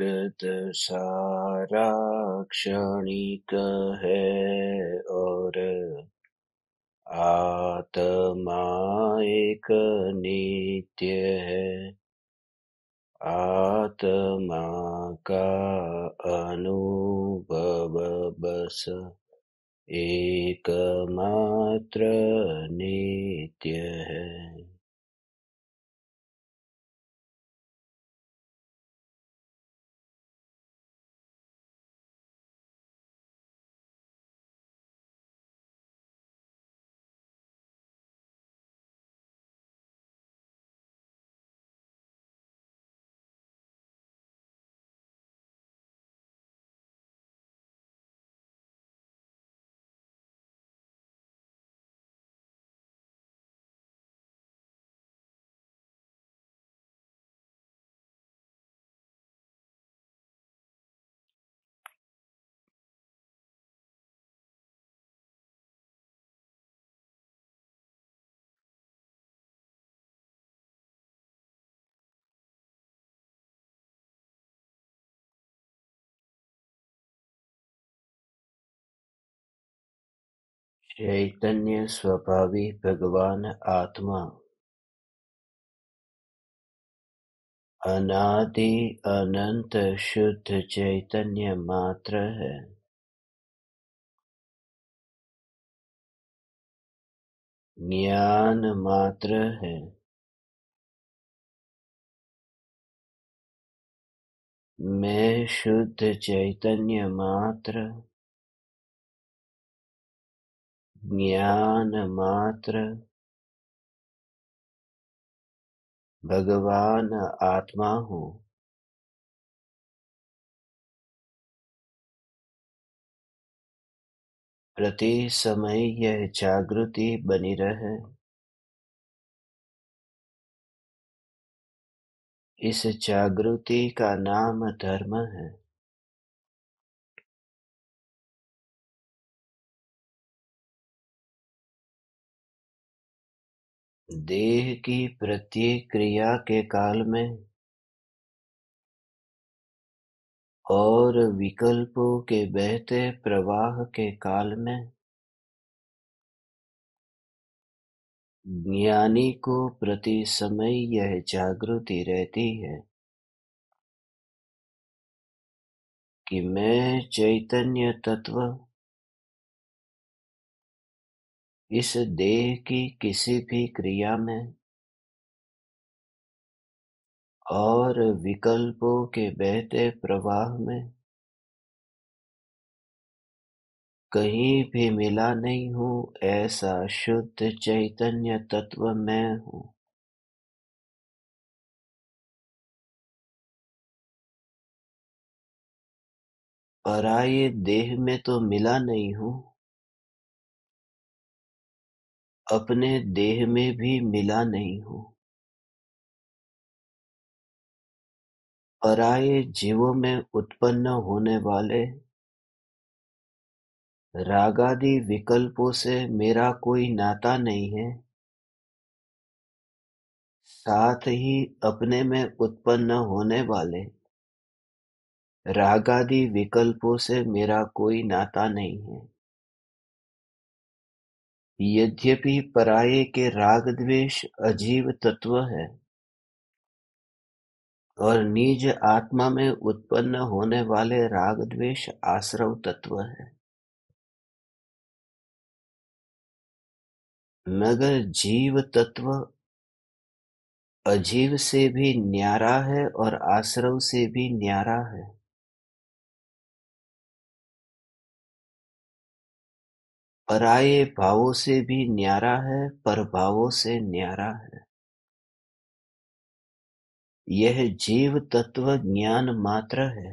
जगत सारा क्षणिक है और आत्मा एक नित्य है आत्मा का अनुभव बस एकमात्र नित्य है चैतन्य स्वभावी भगवान आत्मा अनादि अनंत शुद्ध चैतन्य मात्र है ज्ञान मात्र है मैं शुद्ध चैतन्य मात्र ज्ञान मात्र भगवान आत्मा हो प्रति समय यह जागृति बनी रहे इस जागृति का नाम धर्म है देह की प्रत्येक क्रिया के काल में और विकल्पों के बहते प्रवाह के काल में ज्ञानी को प्रति समय यह जागृति रहती है कि मैं चैतन्य तत्व इस देह की किसी भी क्रिया में और विकल्पों के बहते प्रवाह में कहीं भी मिला नहीं हूं ऐसा शुद्ध चैतन्य तत्व मैं हूं पराये देह में तो मिला नहीं हूं अपने देह में भी मिला नहीं हूं पराये जीवों में उत्पन्न होने वाले रागादि विकल्पों से मेरा कोई नाता नहीं है साथ ही अपने में उत्पन्न होने वाले रागादि विकल्पों से मेरा कोई नाता नहीं है यद्यपि पराये के राग द्वेष अजीव तत्व है और निज आत्मा में उत्पन्न होने वाले द्वेष आश्रव तत्व है मगर जीव तत्व अजीव से भी न्यारा है और आश्रव से भी न्यारा है पराये भावों से भी न्यारा है पर भावों से न्यारा है यह जीव तत्व ज्ञान मात्र है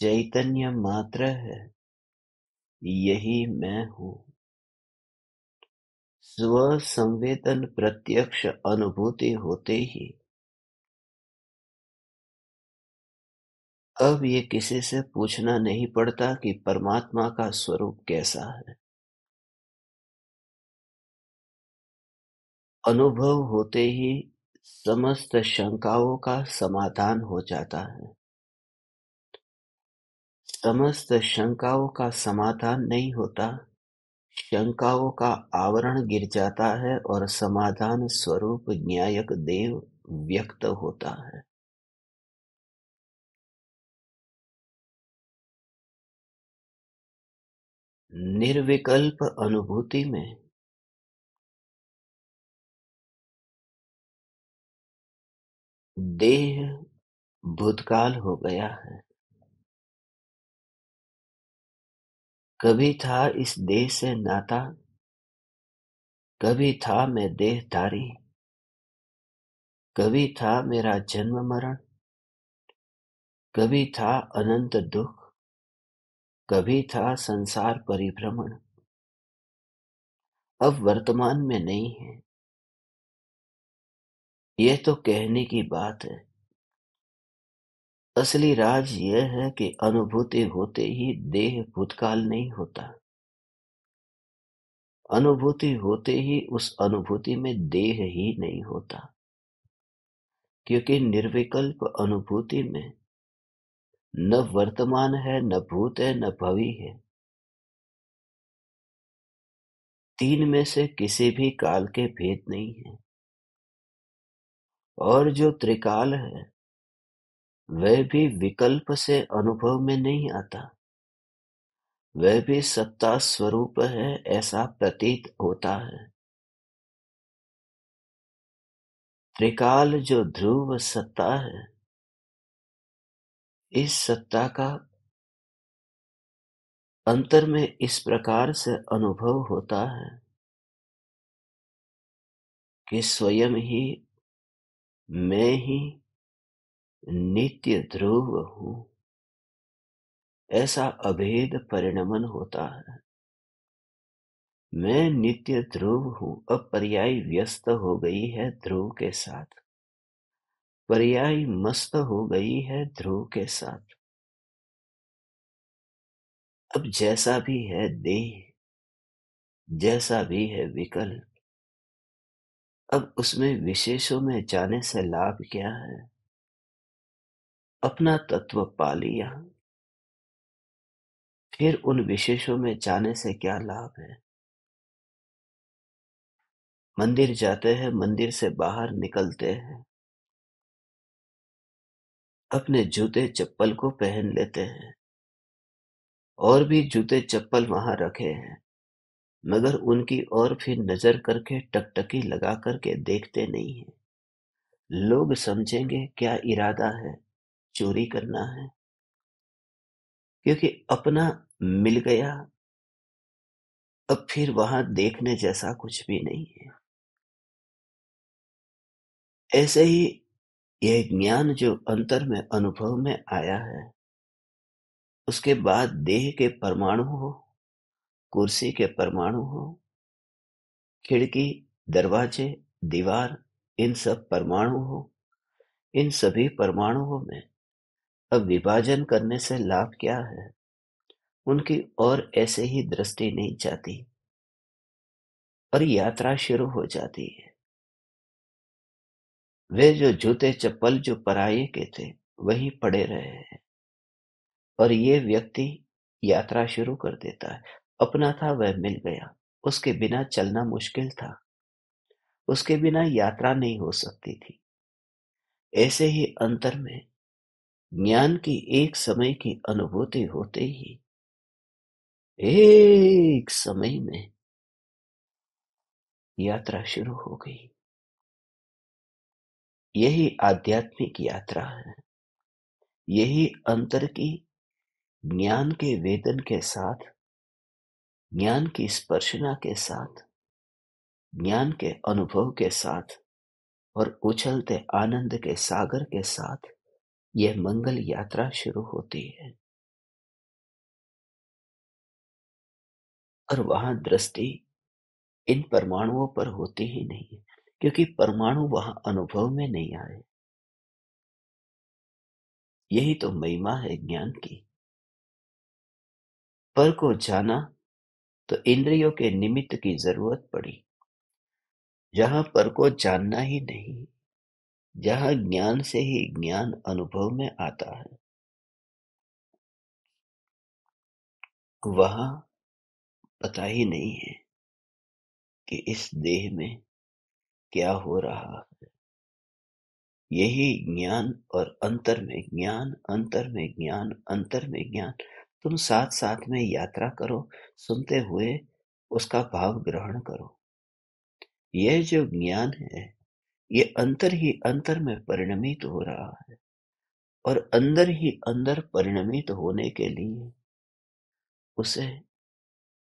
चैतन्य मात्र है यही मैं हूं स्व संवेदन प्रत्यक्ष अनुभूति होते ही अब ये किसी से पूछना नहीं पड़ता कि परमात्मा का स्वरूप कैसा है अनुभव होते ही समस्त शंकाओं का समाधान हो जाता है समस्त शंकाओं का समाधान नहीं होता शंकाओं का आवरण गिर जाता है और समाधान स्वरूप न्यायक देव व्यक्त होता है निर्विकल्प अनुभूति में देह भूतकाल हो गया है कभी था इस देह से नाता कभी था मैं देहधारी कभी था मेरा जन्म मरण कभी था अनंत दुख कभी था संसार परिभ्रमण अब वर्तमान में नहीं है यह तो कहने की बात है असली राज यह है कि अनुभूति होते ही देह भूतकाल नहीं होता अनुभूति होते ही उस अनुभूति में देह ही नहीं होता क्योंकि निर्विकल्प अनुभूति में न वर्तमान है न भूत है न भवि है तीन में से किसी भी काल के भेद नहीं है और जो त्रिकाल है वह भी विकल्प से अनुभव में नहीं आता वह भी सत्ता स्वरूप है ऐसा प्रतीत होता है त्रिकाल जो ध्रुव सत्ता है इस सत्ता का अंतर में इस प्रकार से अनुभव होता है कि स्वयं ही मैं ही नित्य ध्रुव हूं ऐसा अभेद परिणमन होता है मैं नित्य ध्रुव हूं अब पर्याय व्यस्त हो गई है ध्रुव के साथ पर्यायी मस्त हो गई है ध्रुव के साथ अब जैसा भी है देह जैसा भी है विकल्प अब उसमें विशेषों में जाने से लाभ क्या है अपना तत्व पा लिया फिर उन विशेषों में जाने से क्या लाभ है मंदिर जाते हैं मंदिर से बाहर निकलते हैं अपने जूते-चप्पल को पहन लेते हैं। और भी जूते-चप्पल वहां रखे हैं, मगर उनकी और फिर नज़र करके टकटकी लगा करके देखते नहीं है लोग समझेंगे क्या इरादा है, चोरी करना है। क्योंकि अपना मिल गया, अब फिर वहां देखने जैसा कुछ भी नहीं है। ऐसे ही यह ज्ञान जो अंतर में अनुभव में आया है उसके बाद देह के परमाणु हो कुर्सी के परमाणु हो खिड़की दरवाजे दीवार इन सब परमाणु हो इन सभी परमाणुओं में अब विभाजन करने से लाभ क्या है उनकी और ऐसे ही दृष्टि नहीं जाती और यात्रा शुरू हो जाती है वे जो जूते-चप्पल जो पराये के थे, वही पड़े रहे हैं। और ये व्यक्ति यात्रा शुरू कर देता है। अपना था वह मिल गया। उसके बिना चलना मुश्किल था। उसके बिना यात्रा नहीं हो सकती थी। ऐसे ही अंतर में ज्ञान की एक समय की अनुभूति होते ही एक समय में यात्रा शुरू हो गई यही आध्यात्मिक यात्रा है यही अंतर की ज्ञान के वेदन के साथ ज्ञान की स्पर्शना के साथ ज्ञान के अनुभव के साथ और उछलते आनंद के सागर के साथ यह मंगल यात्रा शुरू होती है और वहां दृष्टि इन परमाणुओं पर होती ही नहीं क्योंकि परमाणु वहां अनुभव में नहीं आए यही तो महिमा है ज्ञान की पर को जाना तो इंद्रियों के निमित्त की जरूरत पड़ी जहां पर को जानना ही नहीं जहां ज्ञान से ही ज्ञान अनुभव में आता है वहां पता ही नहीं है कि इस देह में क्या हो रहा है यही ज्ञान और अंतर में ज्ञान अंतर में ज्ञान अंतर में ज्ञान तुम साथ साथ में यात्रा करो सुनते हुए उसका भाव ग्रहण करो यह जो ज्ञान है ये अंतर ही अंतर में परिणमित हो रहा है और अंदर ही अंदर परिणमित होने के लिए उसे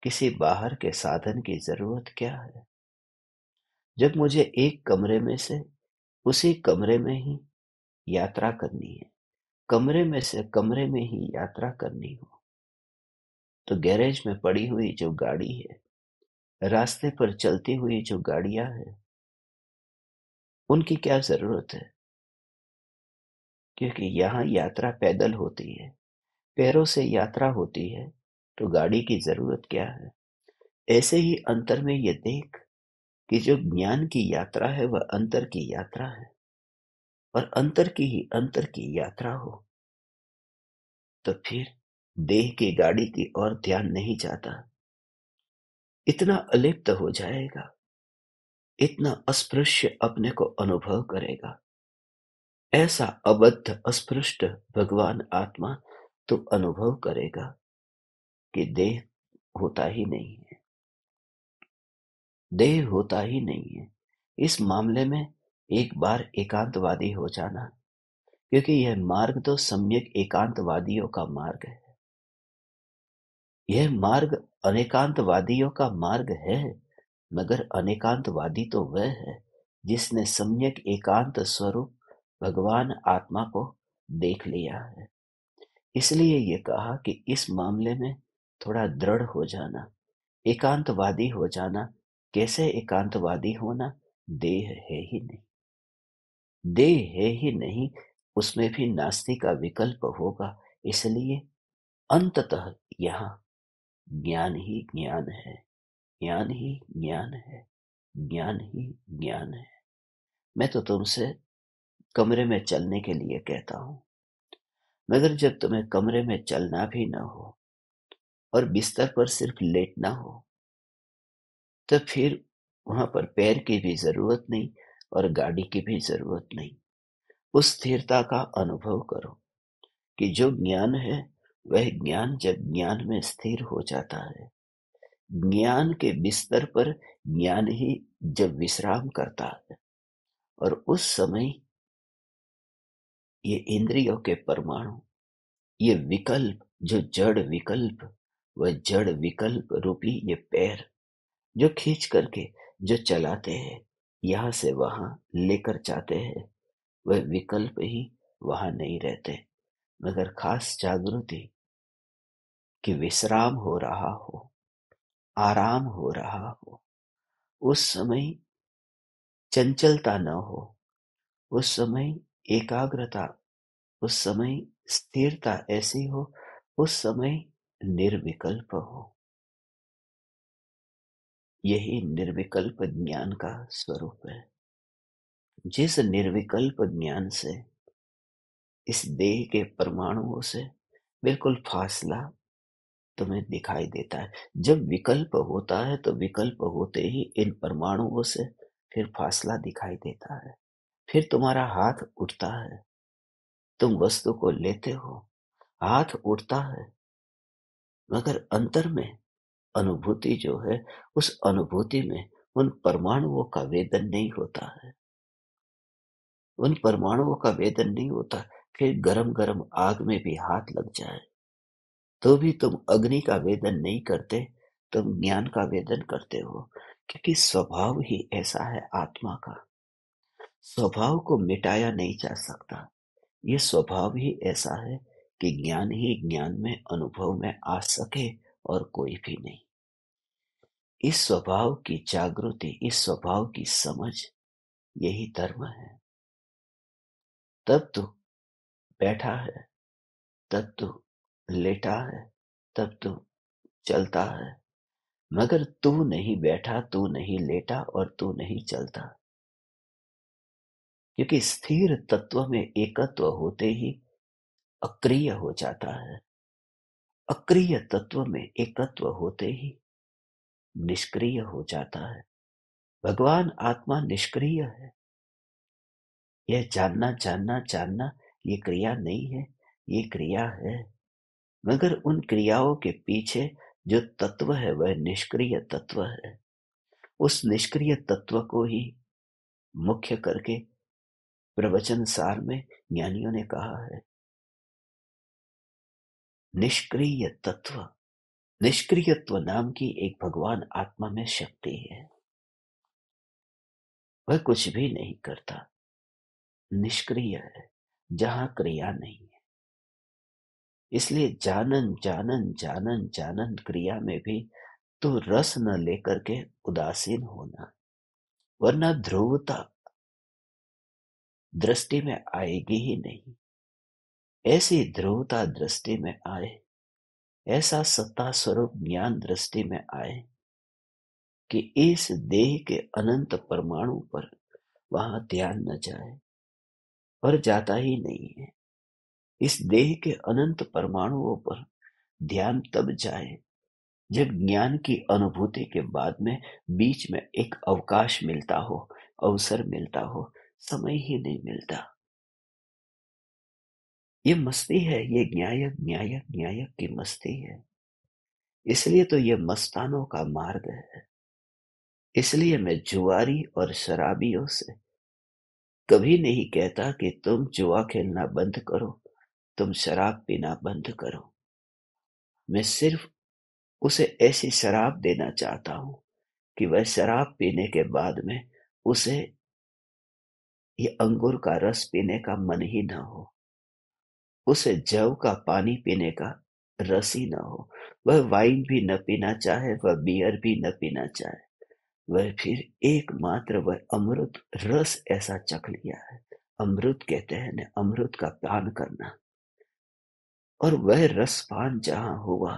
किसी बाहर के साधन की जरूरत क्या है जब मुझे एक कमरे में से उसी कमरे में ही यात्रा करनी है कमरे में से कमरे में ही यात्रा करनी हो तो गैरेज में पड़ी हुई जो गाड़ी है रास्ते पर चलती हुई जो गाड़ियां हैं उनकी क्या जरूरत है क्योंकि यहां यात्रा पैदल होती है पैरों से यात्रा होती है तो गाड़ी की जरूरत क्या है ऐसे ही अंतर में ये देख कि जो ज्ञान की यात्रा है वह अंतर की यात्रा है और अंतर की ही अंतर की यात्रा हो तो फिर देह की गाड़ी की ओर ध्यान नहीं जाता इतना अलिप्त हो जाएगा इतना अस्पृश्य अपने को अनुभव करेगा ऐसा अबद्ध अस्पृष्ट भगवान आत्मा तो अनुभव करेगा कि देह होता ही नहीं है देह होता ही नहीं है इस मामले में एक बार एकांतवादी हो जाना क्योंकि यह मार्ग तो सम्यक एकांतवादियों का मार्ग है यह मार्ग अनेकांतवादियों का मार्ग है मगर अनेकांतवादी तो वह है जिसने सम्यक एकांत स्वरूप भगवान आत्मा को देख लिया है इसलिए ये कहा कि इस मामले में थोड़ा दृढ़ हो जाना एकांतवादी हो जाना कैसे एकांतवादी होना देह है ही नहीं देह है ही नहीं उसमें भी नास्ती का विकल्प होगा इसलिए अंततः यहाँ ज्ञान ही ज्ञान है ज्ञान ही ज्ञान है ज्ञान ही ज्ञान है मैं तो तुमसे कमरे में चलने के लिए कहता हूं मगर जब तुम्हें कमरे में चलना भी ना हो और बिस्तर पर सिर्फ लेटना हो तो फिर वहां पर पैर की भी जरूरत नहीं और गाड़ी की भी जरूरत नहीं उस स्थिरता का अनुभव करो कि जो ज्ञान है वह ज्ञान जब ज्ञान में स्थिर हो जाता है ज्ञान के बिस्तर पर ज्ञान ही जब विश्राम करता है और उस समय ये इंद्रियों के परमाणु ये विकल्प जो जड़ विकल्प वह जड़ विकल्प रूपी ये पैर जो खींच करके जो चलाते हैं यहाँ से वहाँ लेकर जाते हैं वह विकल्प ही वहाँ नहीं रहते मगर खास जागृति कि विश्राम हो रहा हो आराम हो रहा हो उस समय चंचलता न हो उस समय एकाग्रता उस समय स्थिरता ऐसी हो उस समय निर्विकल्प हो यही निर्विकल्प ज्ञान का स्वरूप है जिस निर्विकल्प ज्ञान से इस देह के परमाणुओं से बिल्कुल फासला तुम्हें दिखाई देता है जब विकल्प होता है तो विकल्प होते ही इन परमाणुओं से फिर फासला दिखाई देता है फिर तुम्हारा हाथ उठता है तुम वस्तु को लेते हो हाथ उठता है मगर अंतर में अनुभूति जो है उस अनुभूति में उन परमाणुओं का वेदन नहीं होता है उन परमाणुओं का वेदन नहीं होता कि गरम गरम आग में भी हाथ लग जाए तो भी तुम अग्नि का वेदन नहीं करते तुम ज्ञान का वेदन करते हो क्योंकि स्वभाव ही ऐसा है आत्मा का स्वभाव को मिटाया नहीं जा सकता ये स्वभाव ही ऐसा है कि ज्ञान ही ज्ञान में अनुभव में आ सके और कोई भी नहीं इस स्वभाव की जागृति इस स्वभाव की समझ यही धर्म है तब तू बैठा है तब तू लेटा है तब तू चलता है मगर तू नहीं बैठा तू नहीं लेटा और तू नहीं चलता क्योंकि स्थिर तत्व में एकत्व होते ही अक्रिय हो जाता है अक्रिय तत्व में एकत्व होते ही निष्क्रिय हो जाता है भगवान आत्मा निष्क्रिय है यह जानना जानना जानना ये क्रिया नहीं है ये क्रिया है मगर उन क्रियाओं के पीछे जो तत्व है वह निष्क्रिय तत्व है उस निष्क्रिय तत्व को ही मुख्य करके प्रवचन सार में ज्ञानियों ने कहा है निष्क्रिय तत्व निष्क्रियत्व नाम की एक भगवान आत्मा में शक्ति है वह कुछ भी नहीं करता निष्क्रिय है जहां क्रिया नहीं है इसलिए जानन जानन जानन जानन क्रिया में भी तो रस न लेकर के उदासीन होना वरना ध्रुवता दृष्टि में आएगी ही नहीं ऐसी ध्रुवता दृष्टि में आए ऐसा सत्ता स्वरूप ज्ञान दृष्टि में आए कि इस देह के अनंत परमाणु पर वहां ध्यान न जाए पर जाता ही नहीं है इस देह के अनंत परमाणुओं पर ध्यान तब जाए जब ज्ञान की अनुभूति के बाद में बीच में एक अवकाश मिलता हो अवसर मिलता हो समय ही नहीं मिलता ये मस्ती है ये न्याय न्याय न्याय की मस्ती है इसलिए तो ये मस्तानों का मार्ग है इसलिए मैं जुआरी और शराबियों से कभी नहीं कहता कि तुम जुआ खेलना बंद करो तुम शराब पीना बंद करो मैं सिर्फ उसे ऐसी शराब देना चाहता हूं कि वह शराब पीने के बाद में उसे ये अंगूर का रस पीने का मन ही ना हो उसे जव का पानी पीने का रस ही न हो वह वाइन भी न पीना चाहे वह बियर भी न पीना चाहे वह फिर एकमात्र वह अमृत रस ऐसा चख लिया है अमृत कहते हैं ना अमृत का पान करना और वह रस पान जहां हुआ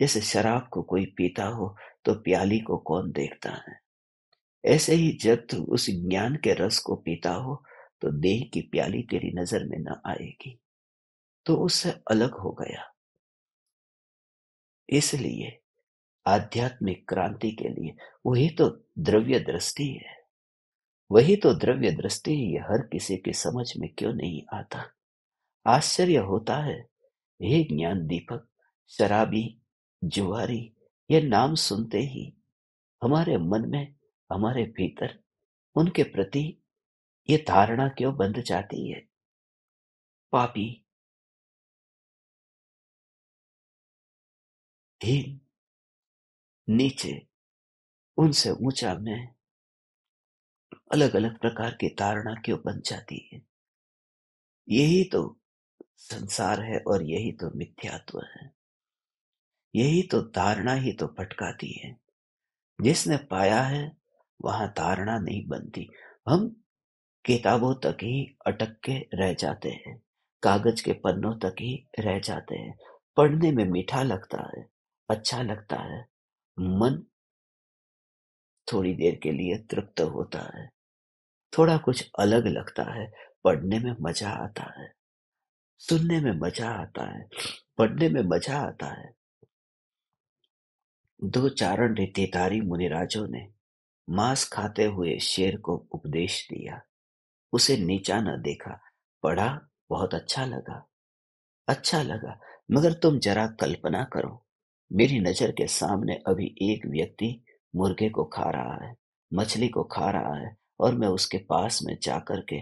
जैसे शराब को कोई पीता हो तो प्याली को कौन देखता है ऐसे ही जब तू उस ज्ञान के रस को पीता हो तो देह की प्याली तेरी नजर में न आएगी तो उससे अलग हो गया इसलिए आध्यात्मिक क्रांति के लिए वही तो द्रव्य दृष्टि है वही तो द्रव्य दृष्टि ही हर किसी की समझ में क्यों नहीं आता आश्चर्य होता है हे ज्ञान दीपक शराबी जुआरी ये नाम सुनते ही हमारे मन में हमारे भीतर उनके प्रति ये धारणा क्यों बंद जाती है पापी ही नीचे उनसे ऊंचा मैं अलग अलग प्रकार की तारणा क्यों बन जाती है यही तो संसार है और यही तो मिथ्यात्व है यही तो तारणा ही तो भटकाती है जिसने पाया है वहां तारणा नहीं बनती हम किताबों तक ही अटक के रह जाते हैं कागज के पन्नों तक ही रह जाते हैं पढ़ने में मीठा लगता है अच्छा लगता है, मन थोड़ी देर के लिए तृप्त होता है, थोड़ा कुछ अलग लगता है, पढ़ने में मजा आता है, सुनने में मजा आता है, पढ़ने में मजा आता है। दो चारण रीतिधारी मुनिराजों ने मांस खाते हुए शेर को उपदेश दिया, उसे नीचा न देखा, पढ़ा बहुत अच्छा लगा, अच्छा लगा, मगर तुम जरा कल्पना करो मेरी नजर के सामने अभी एक व्यक्ति मुर्गे को खा रहा है मछली को खा रहा है और मैं उसके पास में जाकर के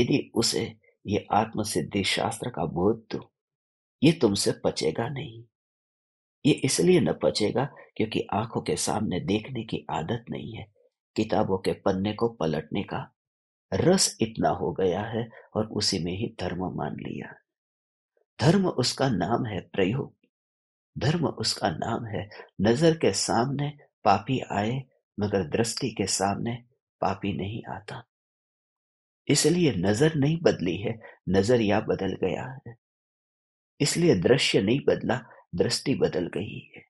यदि उसे ये आत्म सिद्धि शास्त्र का बोध दू ये तुमसे पचेगा नहीं ये इसलिए न पचेगा क्योंकि आंखों के सामने देखने की आदत नहीं है किताबों के पन्ने को पलटने का रस इतना हो गया है और उसी में ही धर्म मान लिया धर्म उसका नाम है प्रयोग धर्म उसका नाम है नजर के सामने पापी आए मगर दृष्टि के सामने पापी नहीं आता इसलिए नजर नहीं बदली है नजरिया बदल गया है इसलिए दृश्य नहीं बदला दृष्टि बदल गई है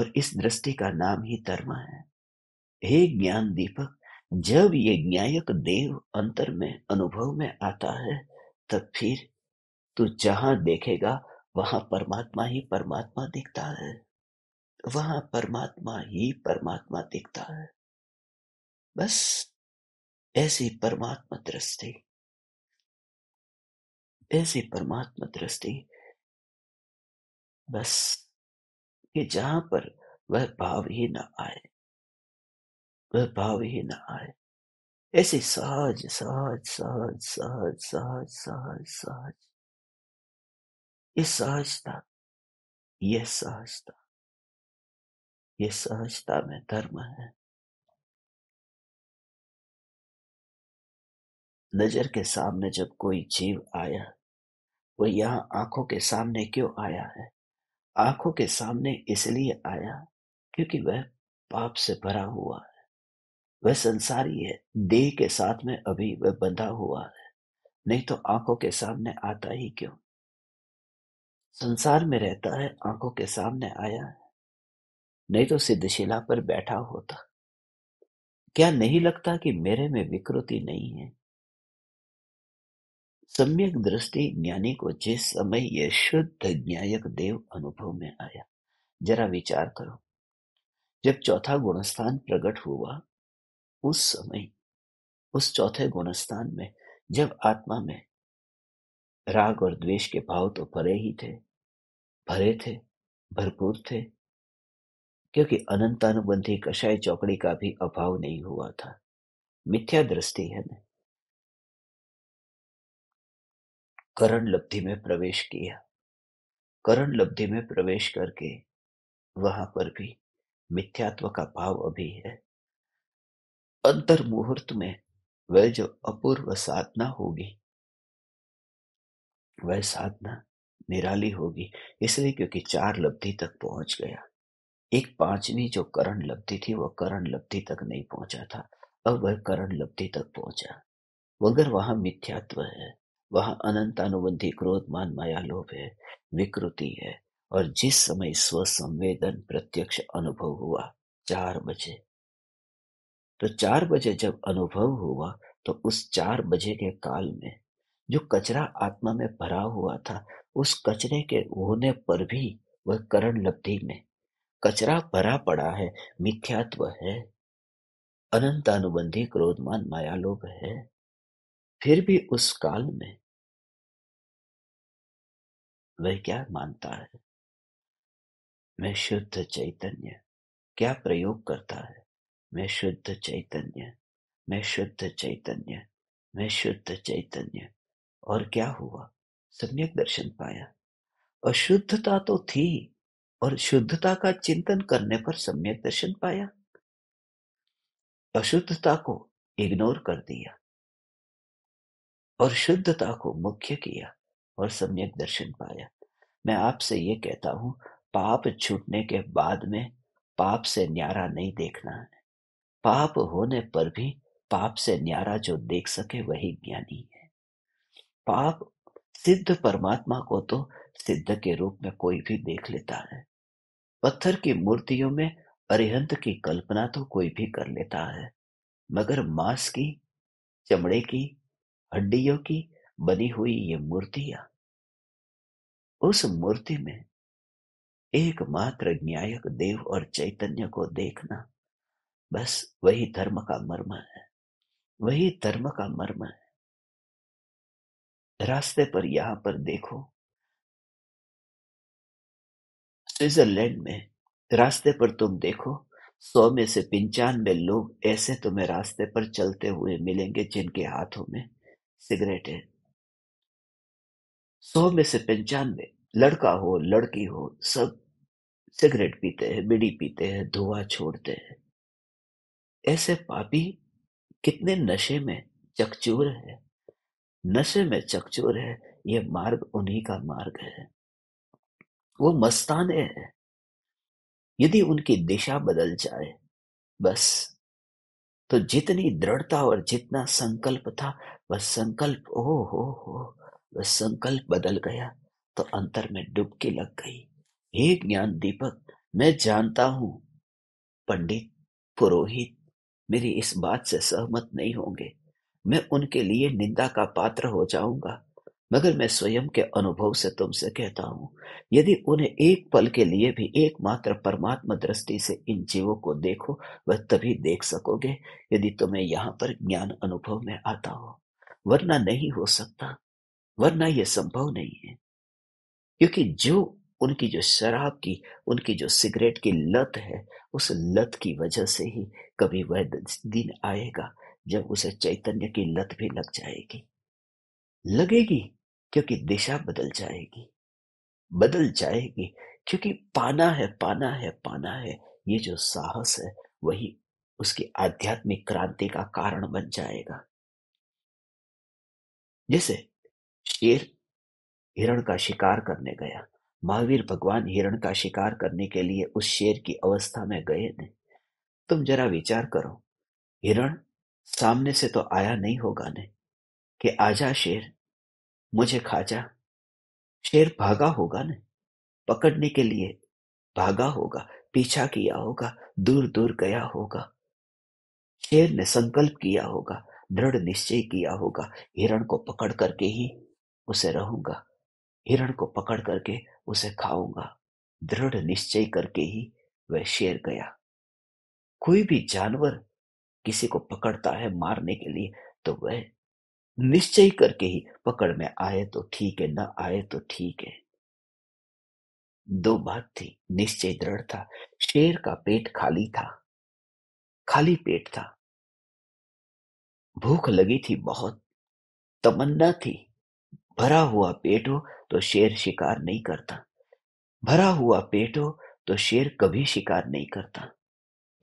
और इस दृष्टि का नाम ही धर्म है हे ज्ञान दीपक जब ये ज्ञायक देव अंतर में अनुभव में आता है तब फिर तू जहां देखेगा वहां परमात्मा ही परमात्मा दिखता है वहां परमात्मा ही परमात्मा दिखता है बस ऐसी परमात्मा दृष्टि ऐसी परमात्मा दृष्टि बस कि जहां पर वह भाव ही न आए वह भाव ही न आए ऐसे सहज सहज सहज सहज सहज सहज सहज इस सहजता ये सहजता ये सहजता में धर्म है नजर के सामने जब कोई जीव आया वो यहाँ आंखों के सामने क्यों आया है आंखों के सामने इसलिए आया क्योंकि वह पाप से भरा हुआ है वह संसारी है देह के साथ में अभी वह बंधा हुआ है नहीं तो आंखों के सामने आता ही क्यों संसार में रहता है आंखों के सामने आया है नहीं तो सिद्धशिला पर बैठा होता क्या नहीं लगता कि मेरे में विकृति नहीं है सम्यक दृष्टि ज्ञानी को जिस समय यह शुद्ध ज्ञायक देव अनुभव में आया जरा विचार करो जब चौथा गुणस्थान प्रकट हुआ उस समय उस चौथे गुणस्थान में जब आत्मा में राग और द्वेष के भाव तो भरे ही थे भरे थे भरपूर थे क्योंकि अनंतानुबंधी कषाय चौकड़ी का भी अभाव नहीं हुआ था मिथ्या दृष्टि है ना करण लब्धि में प्रवेश किया करण लब्धि में प्रवेश करके वहां पर भी मिथ्यात्व का भाव अभी है अंतर मुहूर्त में वह जो अपूर्व साधना होगी वह साधना निराली होगी इसलिए क्योंकि चार लब्धि तक पहुंच गया एक पांचवी जो करण लब्धि थी वह करण लब्धि तक नहीं पहुंचा था अब वह करण लब्धि तक पहुंचा मगर वहां मिथ्यात्व है वहां अनंत अनुबंधी क्रोध मान माया लोभ है विकृति है और जिस समय स्व संवेदन प्रत्यक्ष अनुभव हुआ चार बजे तो चार बजे जब अनुभव हुआ तो उस चार बजे के काल में जो कचरा आत्मा में भरा हुआ था उस कचरे के होने पर भी वह करण लब्धि में कचरा भरा पड़ा है मिथ्यात्व है अनंत अनुबंधी क्रोधमान मायालोभ है फिर भी उस काल में वह क्या मानता है मैं शुद्ध चैतन्य क्या प्रयोग करता है मैं शुद्ध चैतन्य मैं शुद्ध चैतन्य मैं शुद्ध चैतन्य और क्या हुआ सम्यक दर्शन पाया अशुद्धता तो थी और शुद्धता का चिंतन करने पर सम्यक दर्शन पाया अशुद्धता को इग्नोर कर दिया और शुद्धता को मुख्य किया और सम्यक दर्शन पाया मैं आपसे ये कहता हूं पाप छूटने के बाद में पाप से न्यारा नहीं देखना है पाप होने पर भी पाप से न्यारा जो देख सके वही ज्ञानी है पाप सिद्ध परमात्मा को तो सिद्ध के रूप में कोई भी देख लेता है पत्थर की मूर्तियों में अरिहंत की कल्पना तो कोई भी कर लेता है मगर मांस की चमड़े की हड्डियों की बनी हुई ये मूर्तियां उस मूर्ति में एकमात्र न्यायक देव और चैतन्य को देखना बस वही धर्म का मर्म है वही धर्म का मर्म है रास्ते पर यहाँ पर देखो स्विट्जरलैंड में रास्ते पर तुम देखो सौ में से पंचानवे लोग ऐसे तुम्हें रास्ते पर चलते हुए मिलेंगे जिनके हाथों में सिगरेट है सौ में से पंचानवे लड़का हो लड़की हो सब सिगरेट पीते हैं बीड़ी पीते हैं धुआं छोड़ते हैं ऐसे पापी कितने नशे में चकचूर है नशे में चकचोर है ये मार्ग उन्हीं का मार्ग है वो मस्ताने है यदि उनकी दिशा बदल जाए बस तो जितनी दृढ़ता और जितना संकल्प था वह संकल्प ओ हो हो वह संकल्प बदल गया तो अंतर में डुबकी लग गई हे ज्ञान दीपक मैं जानता हूं पंडित पुरोहित मेरी इस बात से सहमत नहीं होंगे मैं उनके लिए निंदा का पात्र हो जाऊंगा मगर मैं स्वयं के अनुभव से तुमसे कहता हूं यदि उन्हें एक पल के लिए भी एकमात्र परमात्मा दृष्टि से इन जीवों को देखो वह तभी देख सकोगे यदि तुम्हें यहाँ पर ज्ञान अनुभव में आता हो वरना नहीं हो सकता वरना यह संभव नहीं है क्योंकि जो उनकी जो शराब की उनकी जो सिगरेट की लत है उस लत की वजह से ही कभी वह दिन आएगा जब उसे चैतन्य की लत भी लग जाएगी लगेगी क्योंकि दिशा बदल जाएगी बदल जाएगी क्योंकि पाना है पाना है पाना है ये जो साहस है वही उसकी आध्यात्मिक क्रांति का कारण बन जाएगा जैसे शेर हिरण का शिकार करने गया महावीर भगवान हिरण का शिकार करने के लिए उस शेर की अवस्था में गए ने तुम जरा विचार करो हिरण सामने से तो आया नहीं होगा ने कि आजा शेर मुझे खा जा शेर भागा होगा ने पकड़ने के लिए भागा होगा पीछा किया होगा दूर दूर गया होगा शेर ने संकल्प किया होगा दृढ़ निश्चय किया होगा हिरण को पकड़ करके ही उसे रहूंगा हिरण को पकड़ करके उसे खाऊंगा दृढ़ निश्चय करके ही वह शेर गया कोई भी जानवर किसी को पकड़ता है मारने के लिए तो वह निश्चय करके ही पकड़ में आए तो ठीक है न आए तो ठीक है दो बात थी निश्चय दृढ़ था शेर का पेट खाली था खाली पेट था भूख लगी थी बहुत तमन्ना थी भरा हुआ पेट हो तो शेर शिकार नहीं करता भरा हुआ पेट हो तो शेर कभी शिकार नहीं करता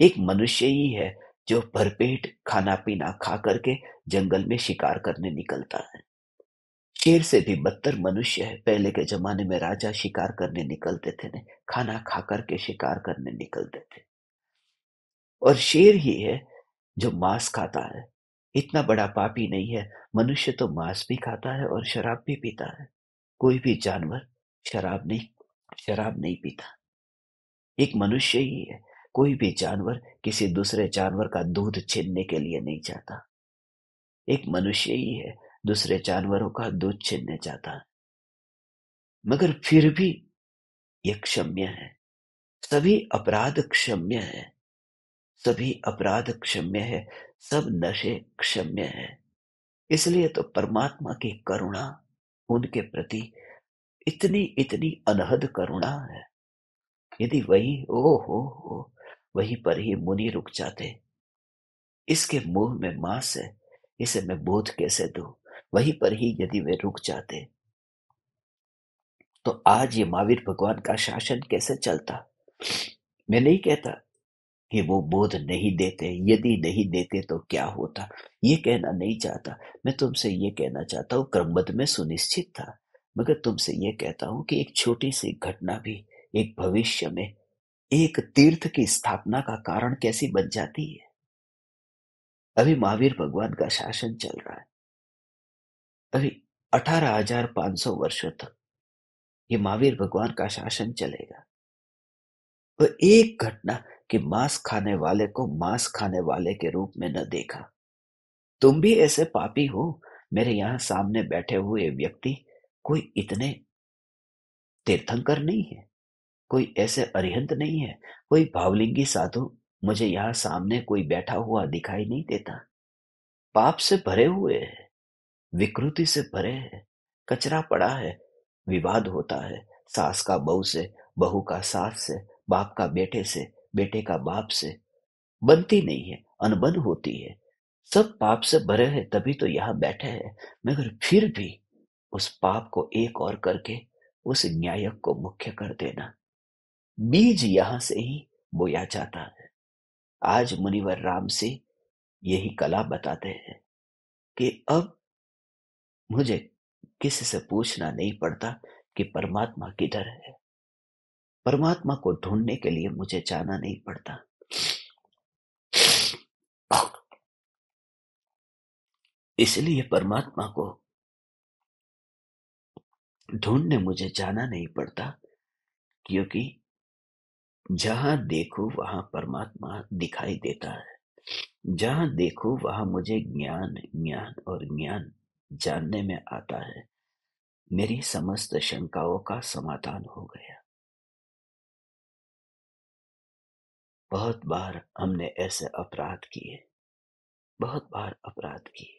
एक मनुष्य ही है जो भरपेट खाना पीना खा करके जंगल में शिकार करने निकलता है शेर से भी बदतर मनुष्य है पहले के जमाने में राजा शिकार करने निकलते थे ने खाना खा करके शिकार करने निकलते थे और शेर ही है जो मांस खाता है इतना बड़ा पापी नहीं है मनुष्य तो मांस भी खाता है और शराब भी पीता है कोई भी जानवर शराब नहीं शराब नहीं पीता एक मनुष्य ही है कोई भी जानवर किसी दूसरे जानवर का दूध छीनने के लिए नहीं चाहता एक मनुष्य ही है दूसरे जानवरों का दूध छीनने चाहता है मगर फिर भी यह क्षम्य है सभी अपराध क्षम्य है सभी अपराध क्षम्य है सब नशे क्षम्य है इसलिए तो परमात्मा की करुणा उनके प्रति इतनी इतनी अनहद करुणा है यदि वही ओ हो हो वहीं पर ही मुनि रुक जाते इसके मुंह में मांस है इसे मैं बोध कैसे दू वहीं पर ही यदि वे रुक जाते तो आज ये महावीर भगवान का शासन कैसे चलता मैं नहीं कहता कि वो बोध नहीं देते यदि नहीं देते तो क्या होता ये कहना नहीं चाहता मैं तुमसे ये कहना चाहता हूं क्रमबद्ध में सुनिश्चित था मगर तुमसे ये कहता हूं कि एक छोटी सी घटना भी एक भविष्य में एक तीर्थ की स्थापना का कारण कैसी बन जाती है अभी महावीर भगवान का शासन चल रहा है अभी अठारह हजार पांच सौ वर्षों तक ये महावीर भगवान का शासन चलेगा वह एक घटना कि मांस खाने वाले को मांस खाने वाले के रूप में न देखा तुम भी ऐसे पापी हो मेरे यहां सामने बैठे हुए व्यक्ति कोई इतने तीर्थंकर नहीं है कोई ऐसे अरिहंत नहीं है कोई भावलिंगी साधु मुझे यहाँ सामने कोई बैठा हुआ दिखाई नहीं देता पाप से भरे हुए है विकृति से भरे है कचरा पड़ा है विवाद होता है सास का बहू से बहू का सास से बाप का बेटे से बेटे का बाप से बनती नहीं है अनबन होती है सब पाप से भरे हैं तभी तो यहाँ बैठे हैं मगर फिर भी उस पाप को एक और करके उस न्यायक को मुख्य कर देना बीज यहां से ही बोया जाता है आज मुनिवर राम से यही कला बताते हैं कि अब मुझे किसी से पूछना नहीं पड़ता कि परमात्मा किधर है परमात्मा को ढूंढने के लिए मुझे जाना नहीं पड़ता इसलिए परमात्मा को ढूंढने मुझे जाना नहीं पड़ता क्योंकि जहां देखो वहां परमात्मा दिखाई देता है जहां देखो वहां मुझे ज्ञान ज्ञान और ज्ञान जानने में आता है मेरी समस्त शंकाओं का समाधान हो गया बहुत बार हमने ऐसे अपराध किए बहुत बार अपराध किए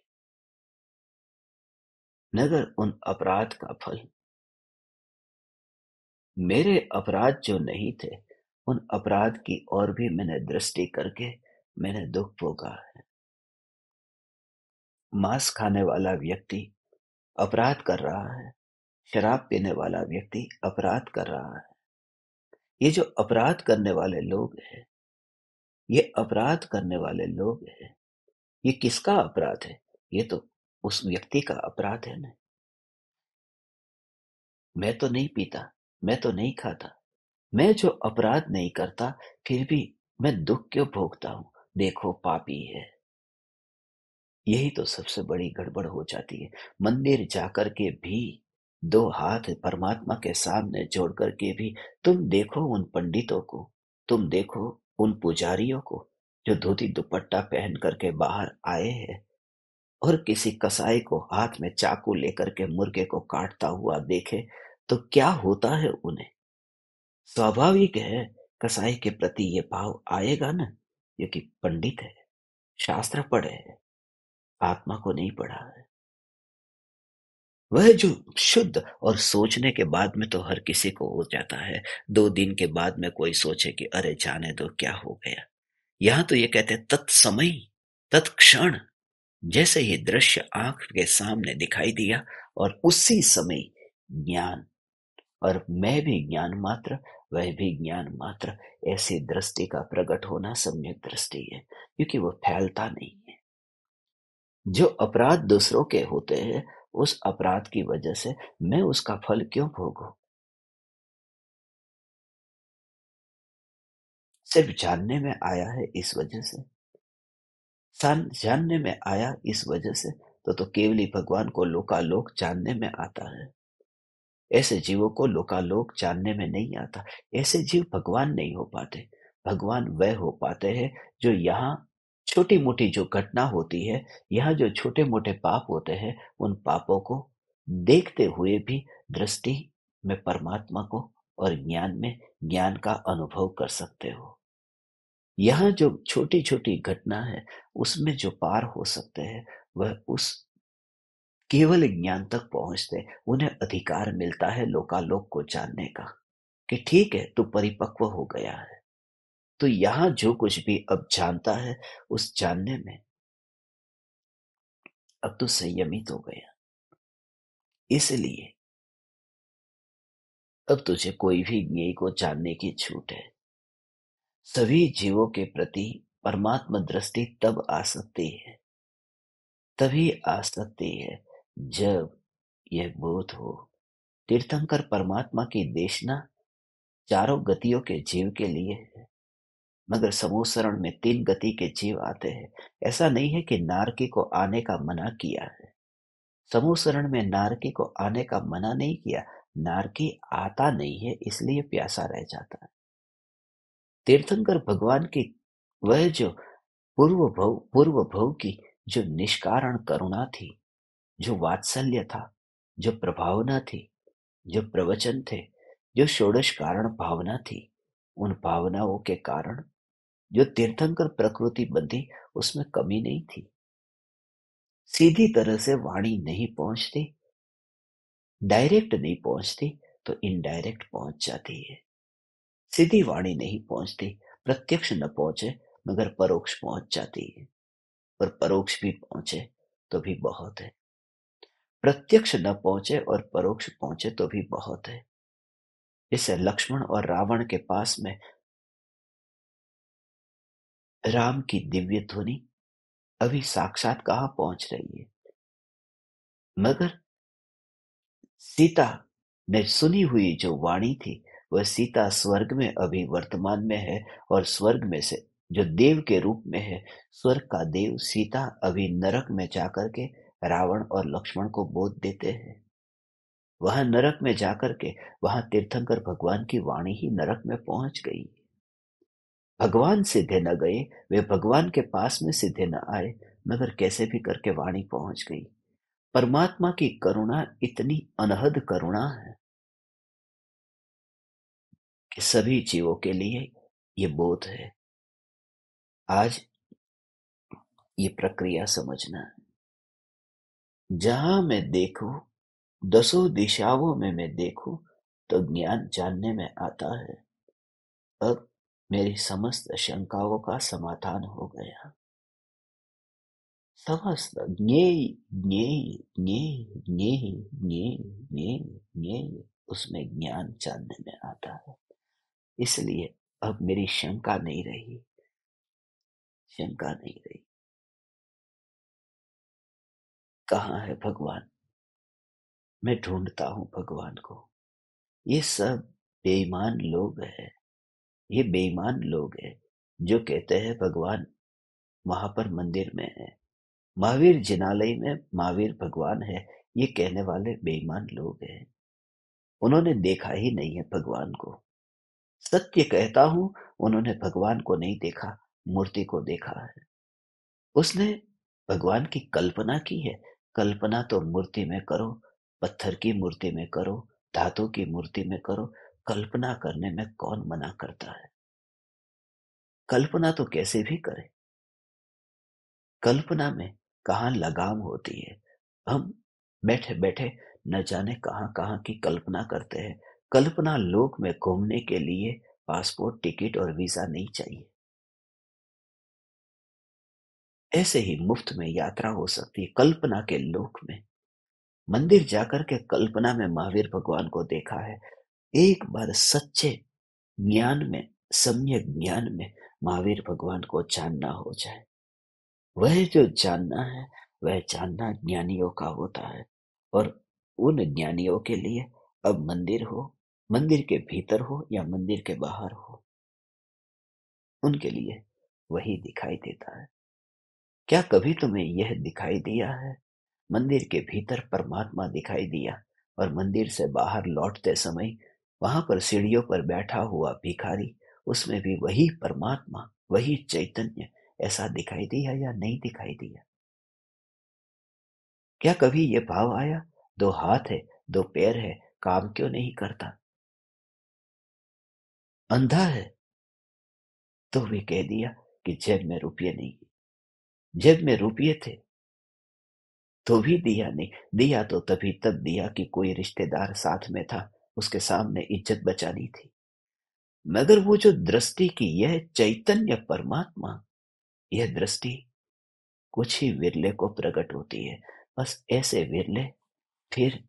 नगर उन अपराध का फल मेरे अपराध जो नहीं थे उन अपराध की ओर भी मैंने दृष्टि करके मैंने दुख भोगा है मांस खाने वाला व्यक्ति अपराध कर रहा है शराब पीने वाला व्यक्ति अपराध कर रहा है ये जो अपराध करने वाले लोग हैं ये अपराध करने वाले लोग हैं ये किसका अपराध है ये तो उस व्यक्ति का अपराध है ना मैं तो नहीं पीता मैं तो नहीं खाता मैं जो अपराध नहीं करता फिर भी मैं दुख क्यों भोगता हूं देखो पापी है यही तो सबसे बड़ी गड़बड़ हो जाती है मंदिर जाकर के भी दो हाथ परमात्मा के सामने जोड़ करके भी तुम देखो उन पंडितों को तुम देखो उन पुजारियों को जो धोती दुपट्टा पहन करके बाहर आए हैं और किसी कसाई को हाथ में चाकू लेकर के मुर्गे को काटता हुआ देखे तो क्या होता है उन्हें स्वाभाविक तो है कसाई के प्रति ये भाव आएगा ना क्योंकि पंडित है शास्त्र पढ़े है आत्मा को नहीं पढ़ा है वह जो शुद्ध और सोचने के बाद में तो हर किसी को हो जाता है दो दिन के बाद में कोई सोचे कि अरे जाने दो क्या हो गया यहां तो ये कहते हैं तत्समय तत्क्षण जैसे ही दृश्य आंख के सामने दिखाई दिया और उसी समय ज्ञान और मैं भी ज्ञान मात्र वह भी ज्ञान मात्र ऐसे दृष्टि का प्रकट होना सम्यक दृष्टि है क्योंकि वो फैलता नहीं है जो अपराध दूसरों के होते हैं उस अपराध की वजह से मैं उसका फल क्यों भोगू सिर्फ जानने में आया है इस वजह से जानने में आया इस वजह से तो तो केवली भगवान को लोकालोक जानने में आता है ऐसे जीवों को लोकालोक जानने में नहीं आता ऐसे जीव भगवान नहीं हो पाते भगवान वह हो पाते हैं जो यहाँ छोटी मोटी जो घटना होती है यहाँ जो छोटे मोटे पाप होते हैं उन पापों को देखते हुए भी दृष्टि में परमात्मा को और ज्ञान में ज्ञान का अनुभव कर सकते हो यहाँ जो छोटी छोटी घटना है उसमें जो पार हो सकते हैं वह उस केवल ज्ञान तक पहुंचते उन्हें अधिकार मिलता है लोकालोक को जानने का कि ठीक है तू परिपक्व हो गया है तो यहां जो कुछ भी अब जानता है उस जानने में अब तो संयमित हो गया इसलिए अब तुझे कोई भी ज्ञेय को जानने की छूट है सभी जीवों के प्रति परमात्मा दृष्टि तब आ सकती है तभी आ सकती है जब यह बोध हो तीर्थंकर परमात्मा की देशना चारों गतियों के जीव के लिए है मगर समोसरण में तीन गति के जीव आते हैं ऐसा नहीं है कि नारकी को आने का मना किया है समोसरण में नारकी को आने का मना नहीं किया नारकी आता नहीं है इसलिए प्यासा रह जाता है तीर्थंकर भगवान की वह जो पूर्व भव पूर्व भव की जो निष्कारण करुणा थी जो वात्सल्य था जो प्रभावना थी जो प्रवचन थे जो षोडश कारण भावना थी उन भावनाओं के कारण जो तीर्थंकर प्रकृति बंधी उसमें कमी नहीं थी सीधी तरह से वाणी नहीं पहुंचती डायरेक्ट नहीं पहुंचती तो इनडायरेक्ट पहुंच जाती है सीधी वाणी नहीं पहुंचती प्रत्यक्ष न पहुंचे मगर परोक्ष पहुंच जाती है और परोक्ष भी पहुंचे तो भी बहुत है प्रत्यक्ष न पहुंचे और परोक्ष पहुंचे तो भी बहुत है इसे लक्ष्मण और रावण के पास में राम की दिव्य ध्वनि अभी साक्षात कहा पहुंच रही है मगर सीता ने सुनी हुई जो वाणी थी वह सीता स्वर्ग में अभी वर्तमान में है और स्वर्ग में से जो देव के रूप में है स्वर्ग का देव सीता अभी नरक में जाकर के रावण और लक्ष्मण को बोध देते हैं वह नरक में जाकर के वहां तीर्थंकर भगवान की वाणी ही नरक में पहुंच गई भगवान सिद्धे न गए वे भगवान के पास में सिद्धे न आए मगर कैसे भी करके वाणी पहुंच गई परमात्मा की करुणा इतनी अनहद करुणा है कि सभी जीवों के लिए ये बोध है आज ये प्रक्रिया समझना है जहां मैं देखू दसों दिशाओं में मैं देखू तो ज्ञान जानने में आता है अब मेरी समस्त शंकाओं का समाधान हो गया समस्त ज्ञे ज्ञे ज्ञे ज्ञेय उसमें ज्ञान जानने में आता है इसलिए अब मेरी शंका नहीं रही शंका नहीं रही कहाँ है भगवान मैं ढूंढता हूं भगवान को ये सब बेईमान लोग हैं ये बेईमान लोग हैं जो कहते हैं भगवान वहां पर मंदिर में है महावीर जिनालय में महावीर भगवान है ये कहने वाले बेईमान लोग हैं उन्होंने देखा ही नहीं है भगवान को सत्य कहता हूं उन्होंने भगवान को नहीं देखा मूर्ति को देखा है उसने भगवान की कल्पना की है कल्पना तो मूर्ति में करो पत्थर की मूर्ति में करो धातु की मूर्ति में करो कल्पना करने में कौन मना करता है कल्पना तो कैसे भी करे कल्पना में कहा लगाम होती है हम बैठे बैठे न जाने कहाँ कहां की कल्पना करते हैं कल्पना लोक में घूमने के लिए पासपोर्ट टिकट और वीजा नहीं चाहिए ऐसे ही मुफ्त में यात्रा हो सकती है कल्पना के लोक में मंदिर जाकर के कल्पना में महावीर भगवान को देखा है एक बार सच्चे ज्ञान में सम्यक ज्ञान में महावीर भगवान को जानना हो जाए वह जो जानना है वह जानना ज्ञानियों का होता है और उन ज्ञानियों के लिए अब मंदिर हो मंदिर के भीतर हो या मंदिर के बाहर हो उनके लिए वही दिखाई देता है क्या कभी तुम्हें यह दिखाई दिया है मंदिर के भीतर परमात्मा दिखाई दिया और मंदिर से बाहर लौटते समय वहां पर सीढ़ियों पर बैठा हुआ भिखारी उसमें भी वही परमात्मा वही चैतन्य ऐसा दिखाई दिया या नहीं दिखाई दिया क्या कभी ये भाव आया दो हाथ है दो पैर है काम क्यों नहीं करता अंधा है तो भी कह दिया कि जेब में रुपये नहीं जेब में रुपये थे तो भी दिया नहीं दिया तो तभी तब दिया कि कोई रिश्तेदार साथ में था उसके सामने इज्जत बचानी थी मगर वो जो दृष्टि की यह चैतन्य परमात्मा यह दृष्टि कुछ ही विरले को प्रकट होती है बस ऐसे विरले फिर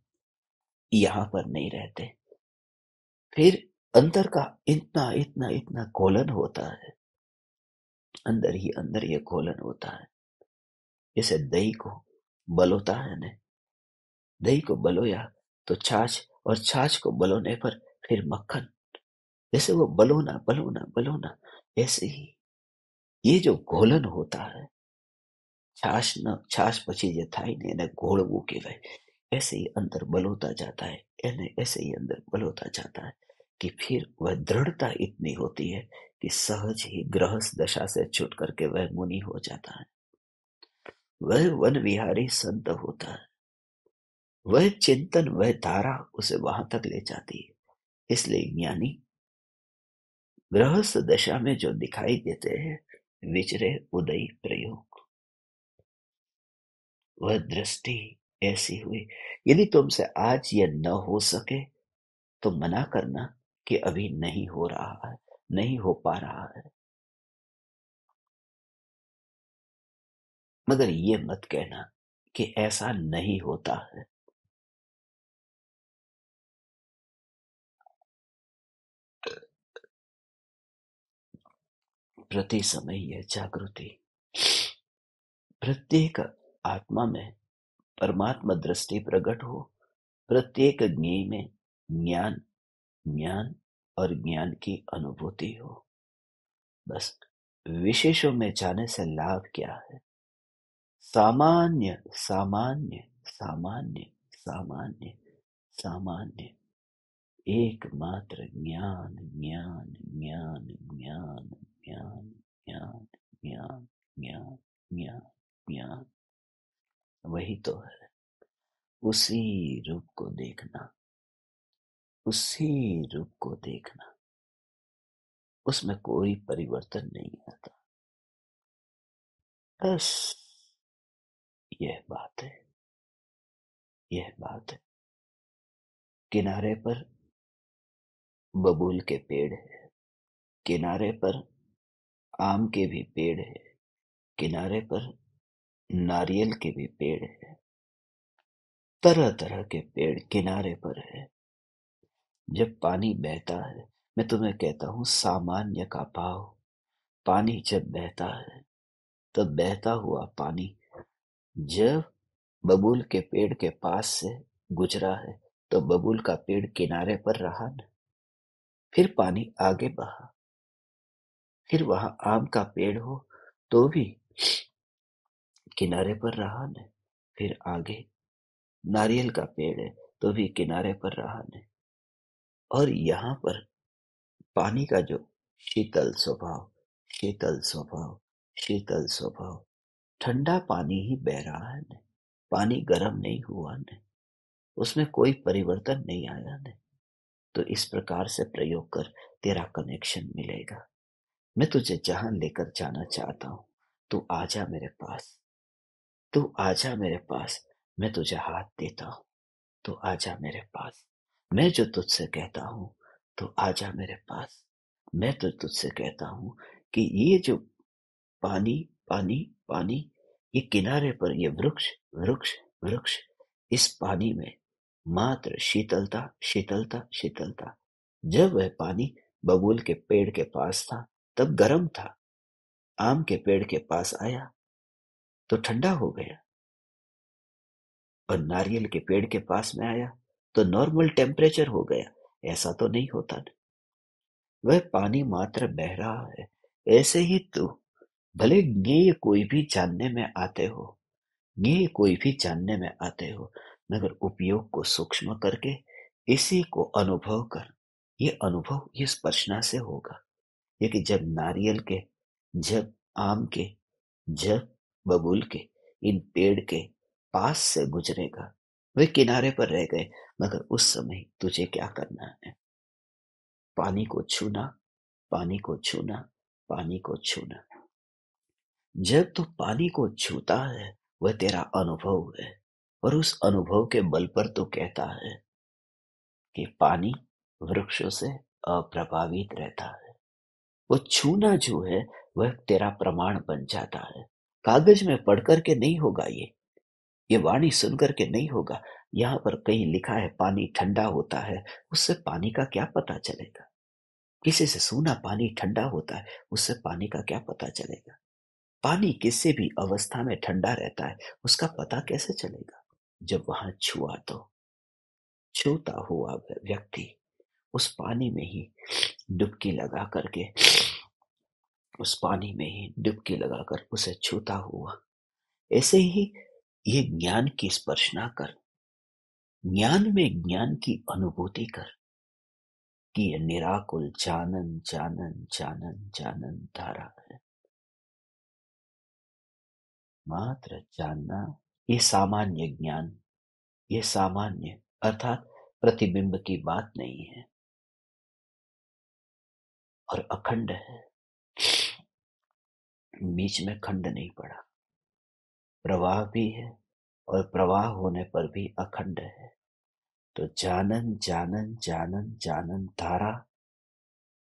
यहां पर नहीं रहते फिर अंदर का इतना इतना इतना कोलन होता है अंदर ही अंदर यह कोलन होता है इसे दही को बलोता है दही को बलोया तो छाछ और छाछ को बलोने पर फिर मक्खन जैसे वो बलोना बलोना बलोना ऐसे ही ये जो घोलन होता है छाछ न छाछ पची जो था ને वो के वह ऐसे ही अंदर बलोता जाता है एने ऐसे ही अंदर बलोता जाता है कि फिर वह दृढ़ता इतनी होती है कि सहज ही ग्रहस दशा से छुट करके वह मुनि हो जाता है वह वन विहारी संत होता है वह चिंतन वह तारा उसे वहां तक ले जाती है इसलिए ज्ञानी गृहस्थ दशा में जो दिखाई देते हैं विचरे उदय प्रयोग वह दृष्टि ऐसी हुई यदि तुमसे आज यह न हो सके तो मना करना कि अभी नहीं हो रहा है नहीं हो पा रहा है मगर ये मत कहना कि ऐसा नहीं होता है प्रति समय यह जागृति प्रत्येक आत्मा में परमात्मा दृष्टि प्रकट हो प्रत्येक ज्ञ में ज्ञान ज्ञान और ज्ञान की अनुभूति हो बस विशेषों में जाने से लाभ क्या है सामान्य सामान्य सामान्य सामान्य सामान्य एकमात्र ज्ञान ज्ञान ज्ञान ज्ञान ज्ञान ज्ञान ज्ञान ज्ञान ज्ञान ज्ञान वही तो है उसी रूप को देखना उसी रूप को देखना उसमें कोई परिवर्तन नहीं आता बस यह बात है यह बात है किनारे पर बबूल के पेड़ है किनारे पर आम के भी पेड़ है किनारे पर नारियल के भी पेड़ है तरह तरह के पेड़ किनारे पर है जब पानी बहता है मैं तुम्हें कहता हूं सामान्य का पाव पानी जब बहता है तब बहता हुआ पानी जब बबूल के पेड़ के पास से गुजरा है तो बबूल का पेड़ किनारे पर रहा न फिर पानी आगे बहा फिर वहां आम का पेड़ हो तो भी किनारे पर रहा न फिर आगे नारियल का पेड़ है तो भी किनारे पर रहा न और यहाँ पर पानी का जो शीतल स्वभाव शीतल स्वभाव शीतल स्वभाव ठंडा पानी ही बह रहा है पानी गर्म नहीं हुआ ने उसमें कोई परिवर्तन नहीं आया ने तो इस प्रकार से प्रयोग कर तेरा कनेक्शन मिलेगा मैं तुझे जहां लेकर जाना चाहता हूं तू आजा मेरे पास तू आजा मेरे पास मैं तुझे हाथ देता हूं तो आजा मेरे पास मैं जो तुझसे कहता हूं तो आजा मेरे पास मैं तो तुझसे कहता हूं कि ये जो पानी पानी पानी ये किनारे पर ये वृक्ष वृक्ष वृक्ष इस पानी में मात्र शीतलता शीतलता शीतलता जब वह पानी बबूल के पेड़ के पास था तब गर्म था आम के पेड़ के पास आया तो ठंडा हो गया और नारियल के पेड़ के पास में आया तो नॉर्मल टेम्परेचर हो गया ऐसा तो नहीं होता वह पानी मात्र बह रहा है ऐसे ही तू भले ज्ञेय कोई भी जानने में आते हो ज्ञेय कोई भी जानने में आते हो मगर उपयोग को सूक्ष्म करके इसी को अनुभव कर ये अनुभव ये स्पर्शना से होगा ये कि जब नारियल के जब आम के जब बबूल के इन पेड़ के पास से गुजरेगा वे किनारे पर रह गए मगर उस समय तुझे क्या करना है पानी को छूना पानी को छूना पानी को छूना जब तू पानी को छूता है वह तेरा अनुभव है और उस अनुभव के बल पर तू कहता है कि पानी वृक्षों से अप्रभावित रहता है वो छूना जो है वह तेरा प्रमाण बन जाता है कागज में पढ़ करके नहीं होगा ये ये वाणी सुनकर के नहीं होगा यहां पर कहीं लिखा है पानी ठंडा होता है उससे पानी का क्या पता चलेगा किसी से सुना पानी ठंडा होता है उससे पानी का क्या पता चलेगा पानी किसी भी अवस्था में ठंडा रहता है उसका पता कैसे चलेगा जब वहां छुआ तो छूता हुआ व्यक्ति उस पानी में ही डुबकी लगा करके उस पानी में ही डुबकी लगाकर उसे छूता हुआ ऐसे ही ये ज्ञान की स्पर्शना कर ज्ञान में ज्ञान की अनुभूति कर कि यह निराकुल जानन जानन जानन जानन धारा है मात्र जानना ये सामान्य ज्ञान ये सामान्य अर्थात प्रतिबिंब की बात नहीं है और अखंड है बीच में खंड नहीं पड़ा प्रवाह भी है और प्रवाह होने पर भी अखंड है तो जानन जानन जानन जानन तारा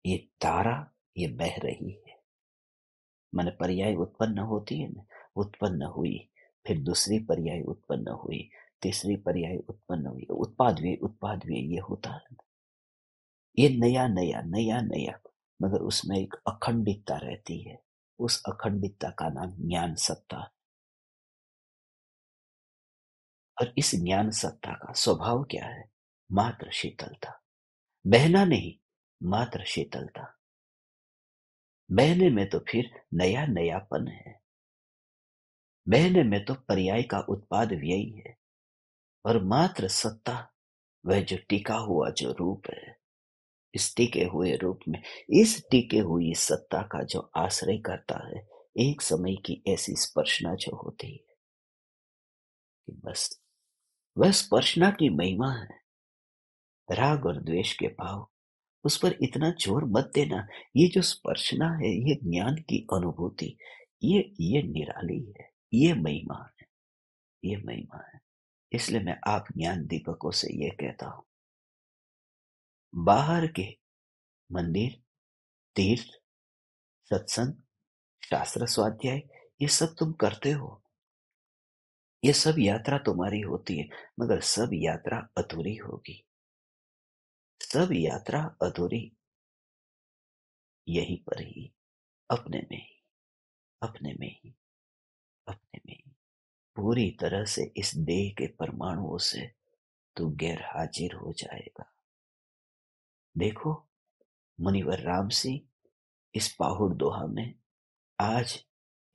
ये तारा ये बह रही है मन पर्याय उत्पन्न होती है ना उत्पन्न हुई फिर दूसरी पर्याय उत्पन्न हुई तीसरी पर्याय उत्पन्न हुई उत्पाद भी उत्पाद भी ये होता है ये नया नया नया नया मगर उसमें एक अखंडितता रहती है उस अखंडितता का नाम ज्ञान सत्ता और इस ज्ञान सत्ता का स्वभाव क्या है मात्र शीतलता बहना नहीं मात्र शीतलता बहने में तो फिर नया नयापन है बहने में तो पर्याय का उत्पाद व्ययी है और मात्र सत्ता वह जो टिका हुआ जो रूप है इस टिके हुए रूप में इस टिके हुई सत्ता का जो आश्रय करता है एक समय की ऐसी स्पर्शना जो होती है कि बस वह स्पर्शना की महिमा है राग और द्वेष के भाव उस पर इतना जोर मत देना ये जो स्पर्शना है ये ज्ञान की अनुभूति ये ये निराली है ये महिमा है ये महिमा है इसलिए मैं आप ज्ञान दीपकों से ये कहता हूं बाहर के मंदिर तीर्थ सत्संग शास्त्र स्वाध्याय ये सब तुम करते हो ये सब यात्रा तुम्हारी होती है मगर सब यात्रा अधूरी होगी सब यात्रा अधूरी यहीं पर ही अपने में ही अपने में ही अपने में पूरी तरह से इस देह के परमाणुओं से तू गैर हाजिर हो जाएगा देखो मुनिवर राम सिंह इस पाहुड़ दोहा में आज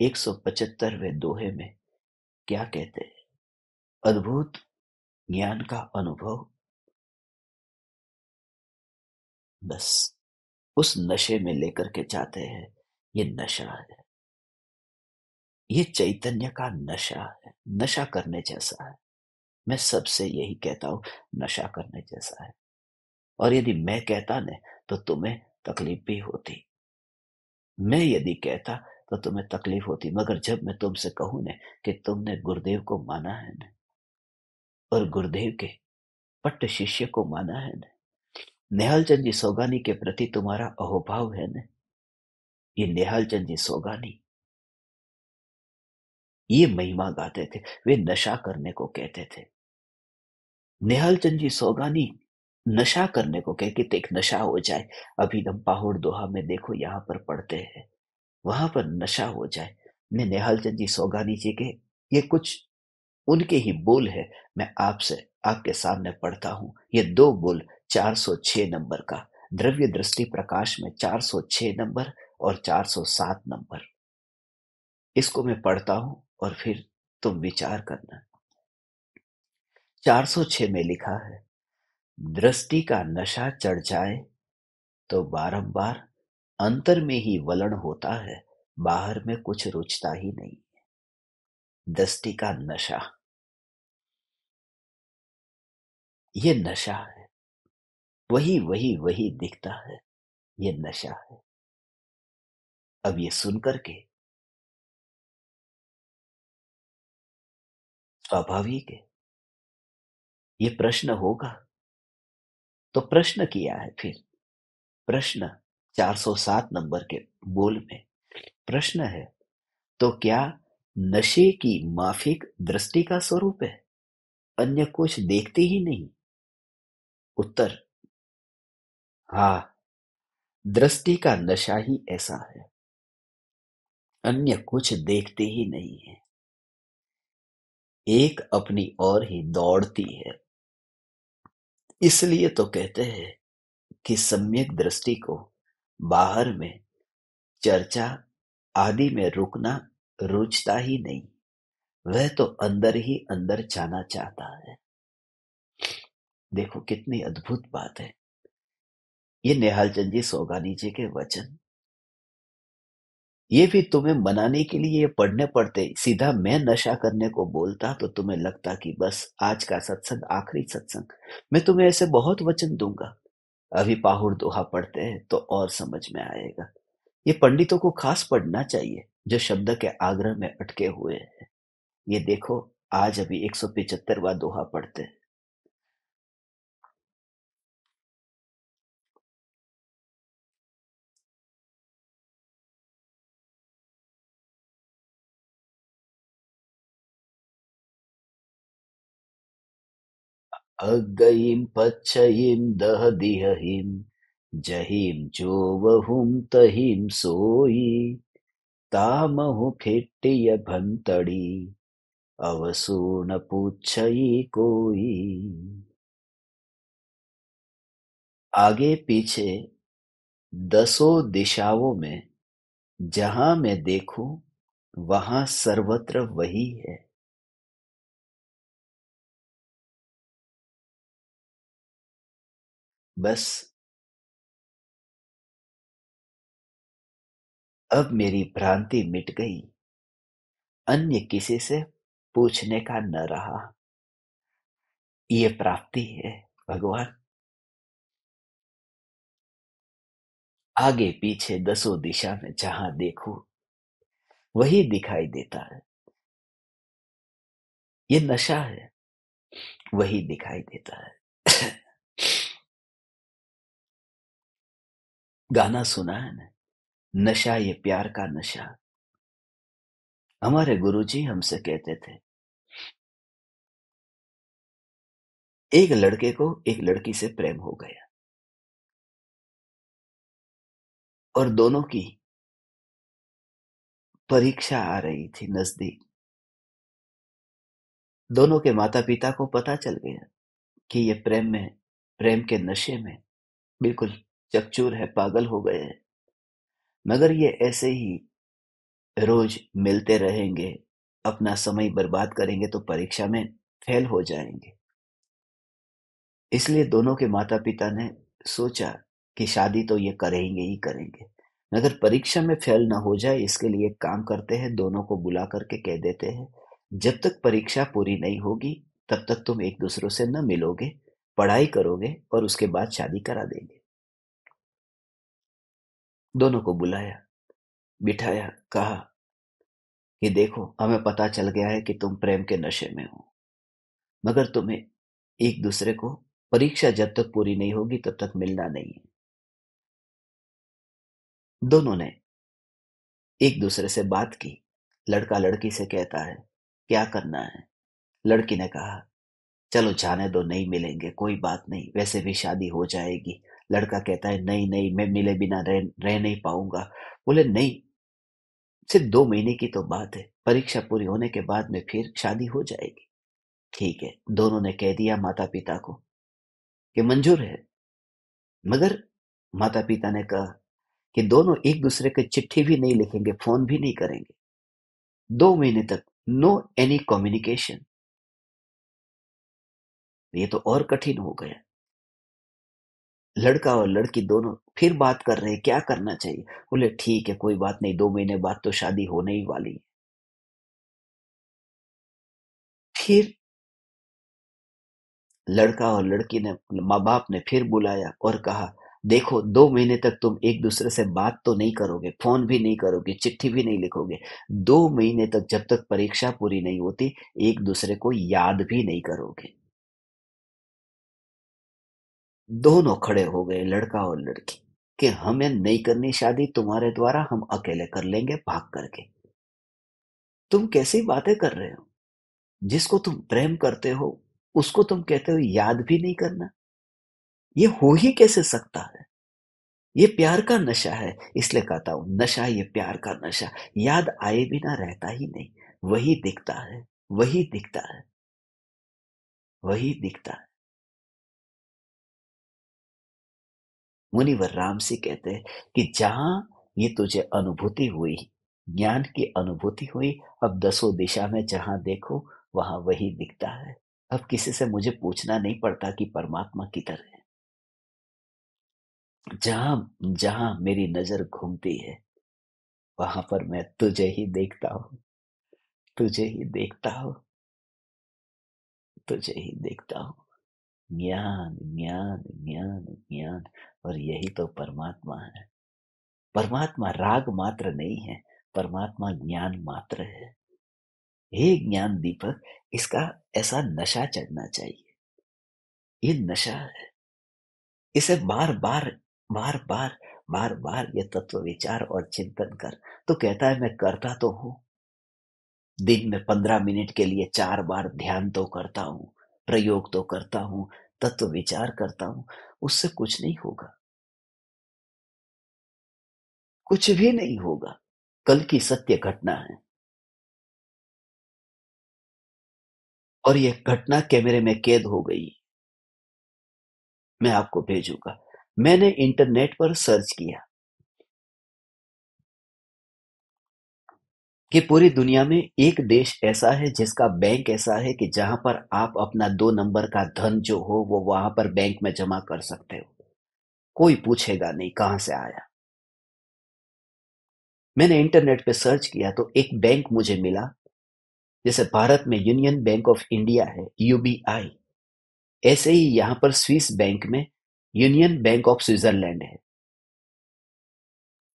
एक सौ पचहत्तरवे दोहे में क्या कहते हैं अद्भुत ज्ञान का अनुभव बस उस नशे में लेकर के जाते हैं ये नशा है ये चैतन्य का नशा है नशा करने जैसा है मैं सबसे यही कहता हूं नशा करने जैसा है और यदि मैं कहता न तो तुम्हें तकलीफ भी होती मैं यदि कहता तो तुम्हें तकलीफ होती मगर जब मैं तुमसे कहूं ने कि तुमने गुरुदेव को माना है न और गुरुदेव के पट्ट शिष्य को माना है न चंद जी सोगानी के प्रति तुम्हारा अहोभाव है ने ये चंद जी सोगानी ये महिमा गाते थे वे नशा करने को कहते थे नेहल चंद जी सोगानी नशा करने को कह के एक नशा हो जाए अभी हम पाहुड़ दोहा में देखो यहाँ पर पढ़ते हैं वहां पर नशा हो जाए मैं नेहल चंद जी सोगानी जी के ये कुछ उनके ही बोल है मैं आपसे आपके सामने पढ़ता हूँ ये दो बोल 406 नंबर का द्रव्य दृष्टि प्रकाश में 406 नंबर और 407 नंबर इसको मैं पढ़ता हूँ और फिर तुम विचार करना 406 में लिखा है दृष्टि का नशा चढ़ जाए तो बारंबार अंतर में ही वलण होता है बाहर में कुछ रुचता ही नहीं है दृष्टि का नशा ये नशा है वही वही वही दिखता है ये नशा है अब ये सुन करके स्वाभाविक है ये प्रश्न होगा तो प्रश्न किया है फिर प्रश्न 407 नंबर के बोल में प्रश्न है तो क्या नशे की माफिक दृष्टि का स्वरूप है अन्य कुछ देखते ही नहीं उत्तर हा दृष्टि का नशा ही ऐसा है अन्य कुछ देखते ही नहीं है एक अपनी ओर ही दौड़ती है इसलिए तो कहते हैं कि सम्यक दृष्टि को बाहर में चर्चा आदि में रुकना रुचता ही नहीं वह तो अंदर ही अंदर जाना चाहता है देखो कितनी अद्भुत बात है ये नेहाल चंद जी सोगानी जी के वचन ये भी तुम्हें मनाने के लिए ये पढ़ने पड़ते सीधा मैं नशा करने को बोलता तो तुम्हें लगता कि बस आज का सत्संग आखिरी सत्संग मैं तुम्हें ऐसे बहुत वचन दूंगा अभी पाहुड़ दोहा पढ़ते हैं तो और समझ में आएगा ये पंडितों को खास पढ़ना चाहिए जो शब्द के आग्रह में अटके हुए हैं ये देखो आज अभी एक सौ पिचहत्तरवा दोहा पढ़ते हैं अग्गयीं पच्चयीं दहदिहहीं जहीं जोवहुं तहीं सोई तामहु खेट्टिय भंतड़ी अवसून पूछई कोई आगे पीछे दसों दिशाओं में जहां मैं देखूं वहां सर्वत्र वही है बस अब मेरी भ्रांति मिट गई अन्य किसी से पूछने का न रहा ये प्राप्ति है भगवान आगे पीछे दसों दिशा में जहां देखो वही दिखाई देता है ये नशा है वही दिखाई देता है गाना सुना है ना नशा ये प्यार का नशा हमारे गुरुजी हमसे कहते थे एक लड़के को एक लड़की से प्रेम हो गया और दोनों की परीक्षा आ रही थी नजदीक दोनों के माता पिता को पता चल गया कि ये प्रेम में प्रेम के नशे में बिल्कुल चकचूर है पागल हो गए हैं मगर ये ऐसे ही रोज मिलते रहेंगे अपना समय बर्बाद करेंगे तो परीक्षा में फेल हो जाएंगे इसलिए दोनों के माता पिता ने सोचा कि शादी तो ये करेंगे ही करेंगे मगर परीक्षा में फेल ना हो जाए इसके लिए काम करते हैं दोनों को बुला करके कह देते हैं जब तक परीक्षा पूरी नहीं होगी तब तक तुम एक दूसरों से न मिलोगे पढ़ाई करोगे और उसके बाद शादी करा देंगे दोनों को बुलाया बिठाया कहा कि देखो हमें पता चल गया है कि तुम प्रेम के नशे में हो मगर तुम्हें एक दूसरे को परीक्षा जब तक पूरी नहीं होगी तब तक मिलना नहीं है दोनों ने एक दूसरे से बात की लड़का लड़की से कहता है क्या करना है लड़की ने कहा चलो जाने दो नहीं मिलेंगे कोई बात नहीं वैसे भी शादी हो जाएगी लड़का कहता है नहीं नहीं मैं मिले बिना रह रह नहीं पाऊंगा बोले नहीं सिर्फ दो महीने की तो बात है परीक्षा पूरी होने के बाद में फिर शादी हो जाएगी ठीक है दोनों ने कह दिया माता पिता को कि मंजूर है मगर माता पिता ने कहा कि दोनों एक दूसरे के चिट्ठी भी नहीं लिखेंगे फोन भी नहीं करेंगे दो महीने तक नो एनी कम्युनिकेशन ये तो और कठिन हो गया लड़का और लड़की दोनों फिर बात कर रहे हैं क्या करना चाहिए बोले ठीक है कोई बात नहीं दो महीने बाद तो शादी होने ही वाली है फिर लड़का और लड़की ने माँ बाप ने फिर बुलाया और कहा देखो दो महीने तक तुम एक दूसरे से बात तो नहीं करोगे फोन भी नहीं करोगे चिट्ठी भी नहीं लिखोगे दो महीने तक जब तक परीक्षा पूरी नहीं होती एक दूसरे को याद भी नहीं करोगे दोनों खड़े हो गए लड़का और लड़की कि हमें नहीं करनी शादी तुम्हारे द्वारा हम अकेले कर लेंगे भाग करके तुम कैसी बातें कर रहे हो जिसको तुम प्रेम करते हो उसको तुम कहते हो याद भी नहीं करना ये हो ही कैसे सकता है ये प्यार का नशा है इसलिए कहता हूं नशा ये प्यार का नशा याद आए बिना रहता ही नहीं वही दिखता है वही दिखता है वही दिखता है मुनिवर राम से कहते हैं कि जहां ये तुझे अनुभूति हुई ज्ञान की अनुभूति हुई अब दसों दिशा में जहां देखो वहां वही दिखता है अब किसी से मुझे पूछना नहीं पड़ता कि परमात्मा किधर है जहां जहां मेरी नजर घूमती है वहां पर मैं तुझे ही देखता हूं तुझे ही देखता हूं तुझे ही देखता हूं ज्ञान ज्ञान ज्ञान ज्ञान और यही तो परमात्मा है परमात्मा राग मात्र नहीं है परमात्मा ज्ञान मात्र है हे ज्ञान दीपक इसका ऐसा नशा चढ़ना चाहिए ये नशा है इसे बार बार बार बार बार बार ये तत्व विचार और चिंतन कर तो कहता है मैं करता तो हूं दिन में पंद्रह मिनट के लिए चार बार ध्यान तो करता हूं प्रयोग तो करता हूं तत्व विचार करता हूं उससे कुछ नहीं होगा कुछ भी नहीं होगा कल की सत्य घटना है और यह घटना कैमरे में कैद हो गई मैं आपको भेजूंगा मैंने इंटरनेट पर सर्च किया कि पूरी दुनिया में एक देश ऐसा है जिसका बैंक ऐसा है कि जहां पर आप अपना दो नंबर का धन जो हो वो वहां पर बैंक में जमा कर सकते हो कोई पूछेगा नहीं कहां से आया मैंने इंटरनेट पे सर्च किया तो एक बैंक मुझे मिला जैसे भारत में यूनियन बैंक ऑफ इंडिया है यूबीआई ऐसे ही यहां पर स्विस बैंक में यूनियन बैंक ऑफ स्विट्जरलैंड है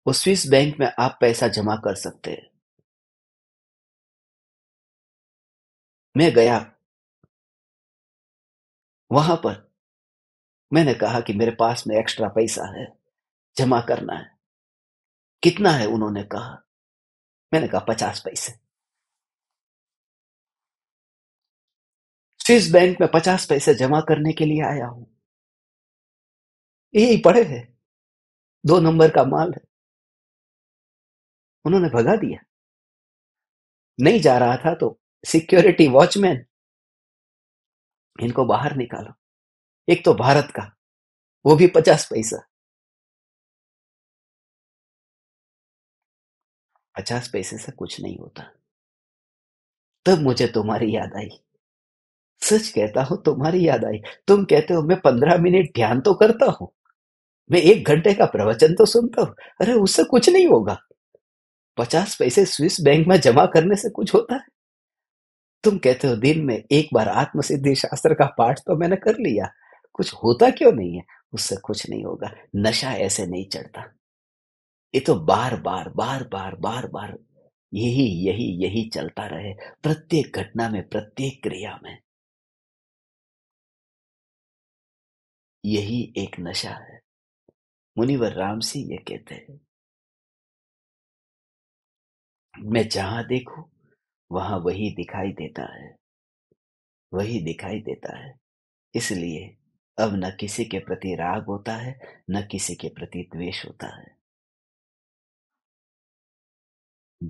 उस स्विस बैंक में आप पैसा जमा कर सकते हैं मैं गया वहां पर मैंने कहा कि मेरे पास में एक्स्ट्रा पैसा है जमा करना है कितना है उन्होंने कहा मैंने कहा पचास पैसे स्विस बैंक में पचास पैसे जमा करने के लिए आया हूं यही पड़े हैं दो नंबर का माल है उन्होंने भगा दिया नहीं जा रहा था तो सिक्योरिटी वॉचमैन इनको बाहर निकालो एक तो भारत का वो भी पचास पैसा पचास पैसे से कुछ नहीं होता तब मुझे तुम्हारी याद आई सच कहता हूं तुम्हारी याद आई तुम कहते हो मैं पंद्रह मिनट ध्यान तो करता हूं मैं एक घंटे का प्रवचन तो सुनता हूं अरे उससे कुछ नहीं होगा पचास पैसे स्विस बैंक में जमा करने से कुछ होता है तुम कहते हो दिन में एक बार आत्मसिद्धि शास्त्र का पाठ तो मैंने कर लिया कुछ होता क्यों नहीं है उससे कुछ नहीं होगा नशा ऐसे नहीं चढ़ता ये तो बार बार बार बार बार बार यही यही यही चलता रहे प्रत्येक घटना में प्रत्येक क्रिया में यही एक नशा है मुनिवर राम सिंह ये कहते हैं मैं जहां देखूं वहां वही दिखाई देता है वही दिखाई देता है इसलिए अब न किसी के प्रति राग होता है न किसी के प्रति द्वेष होता है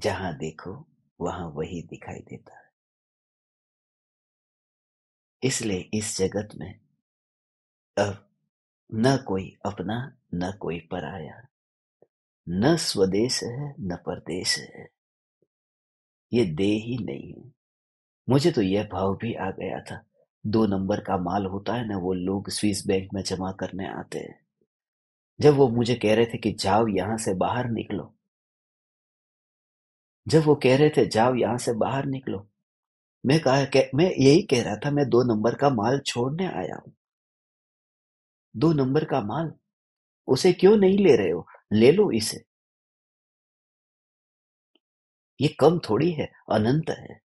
जहां देखो वहां वही दिखाई देता है इसलिए इस जगत में अब न कोई अपना न कोई पराया न स्वदेश है न परदेश है ये देह ही नहीं हूं मुझे तो यह भाव भी आ गया था दो नंबर का माल होता है ना वो लोग स्विस बैंक में जमा करने आते हैं जब वो मुझे कह रहे थे कि जाओ यहां से बाहर निकलो जब वो कह रहे थे जाओ यहां से बाहर निकलो मैं कहा कह, मैं यही कह रहा था मैं दो नंबर का माल छोड़ने आया हूं दो नंबर का माल उसे क्यों नहीं ले रहे हो ले लो इसे ये कम थोड़ी है अनंत है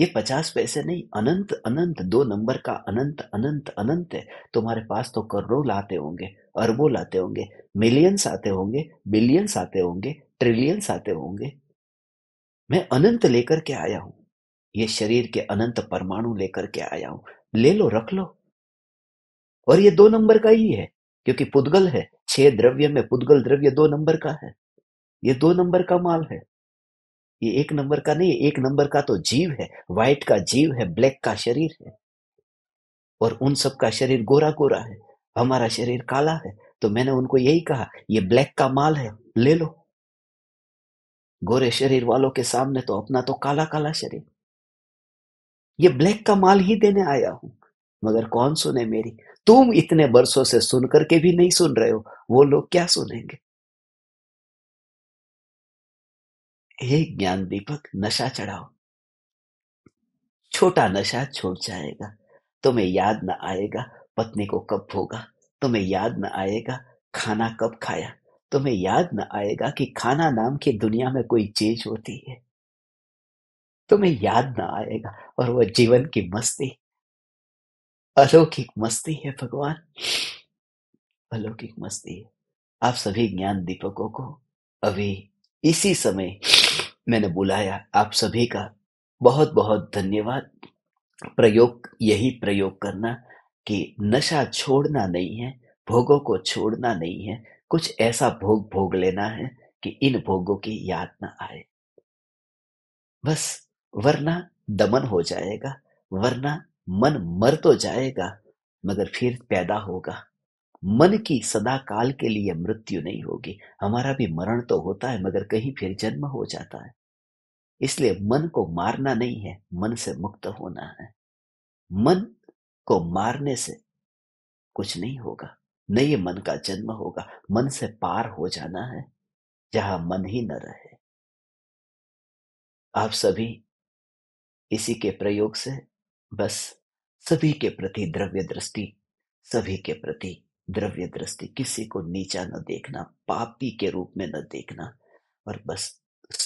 ये पचास पैसे नहीं अनंत अनंत दो नंबर का अनंत अनंत अनंत है तुम्हारे पास तो करोड़ों लाते होंगे अरबों लाते होंगे मिलियंस आते होंगे बिलियंस आते होंगे ट्रिलियंस आते होंगे मैं अनंत लेकर के आया हूं ये शरीर के अनंत परमाणु लेकर के आया हूं ले लो रख लो और ये दो नंबर का ही है क्योंकि पुद्गल है छह द्रव्य में पुद्गल द्रव्य दो नंबर का है ये दो नंबर का माल है ये एक नंबर का नहीं एक नंबर का तो जीव है व्हाइट का जीव है ब्लैक का शरीर है और उन सब का शरीर गोरा गोरा है हमारा शरीर काला है तो मैंने उनको यही कहा ये ब्लैक का माल है ले लो गोरे शरीर वालों के सामने तो अपना तो काला काला शरीर ये ब्लैक का माल ही देने आया हूं मगर कौन सुने मेरी तुम इतने बरसों से सुन करके भी नहीं सुन रहे हो वो लोग क्या सुनेंगे हे ज्ञान दीपक नशा चढ़ाओ छोटा नशा छोड़ जाएगा तुम्हें याद न आएगा पत्नी को कब भोगा तुम्हें याद न आएगा खाना कब खाया तुम्हें याद न आएगा कि खाना नाम की दुनिया में कोई चीज होती है तुम्हें याद न आएगा और वह जीवन की मस्ती अलौकिक मस्ती है भगवान अलौकिक मस्ती है आप सभी ज्ञान दीपकों को अभी इसी समय मैंने बुलाया आप सभी का बहुत बहुत धन्यवाद प्रयोग यही प्रयोग करना कि नशा छोड़ना नहीं है भोगों को छोड़ना नहीं है कुछ ऐसा भोग भोग लेना है कि इन भोगों की याद ना आए बस वरना दमन हो जाएगा वरना मन मर तो जाएगा मगर फिर पैदा होगा मन की सदा काल के लिए मृत्यु नहीं होगी हमारा भी मरण तो होता है मगर कहीं फिर जन्म हो जाता है इसलिए मन को मारना नहीं है मन से मुक्त होना है मन को मारने से कुछ नहीं होगा नए मन का जन्म होगा मन से पार हो जाना है जहां मन ही न रहे आप सभी इसी के प्रयोग से बस सभी के प्रति द्रव्य दृष्टि सभी के प्रति द्रव्य दृष्टि किसी को नीचा न देखना पापी के रूप में न देखना और बस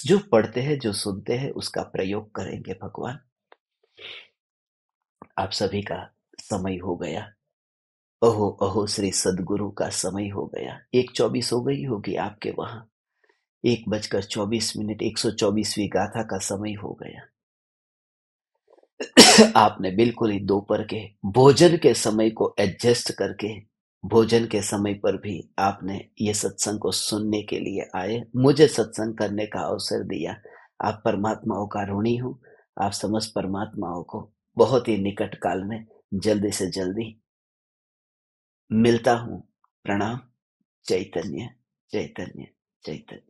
जो पढ़ते हैं जो सुनते हैं उसका प्रयोग करेंगे भगवान आप सभी का समय हो गया अहो अहो श्री सदगुरु का समय हो गया एक चौबीस हो गई होगी आपके वहां एक बजकर चौबीस मिनट एक सौ चौबीसवीं गाथा का समय हो गया आपने बिल्कुल ही दोपहर के भोजन के समय को एडजस्ट करके भोजन के समय पर भी आपने ये सत्संग को सुनने के लिए आए मुझे सत्संग करने का अवसर दिया आप परमात्माओं का ऋणी हो आप समस्त परमात्माओं को बहुत ही निकट काल में जल्दी से जल्दी मिलता हूं प्रणाम चैतन्य चैतन्य चैतन्य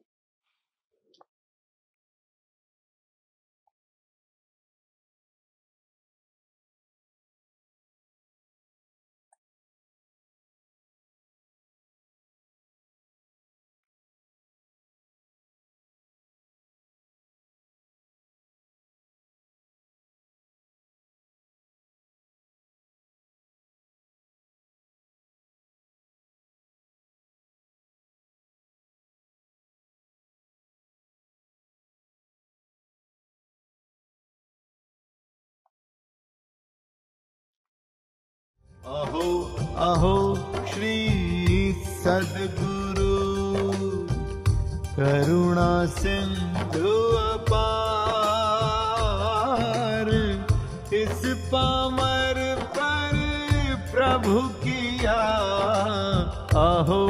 अहो अहो श्री सदगुरु करुणा सिंधु अपार इस पामर पर प्रभु किया अहो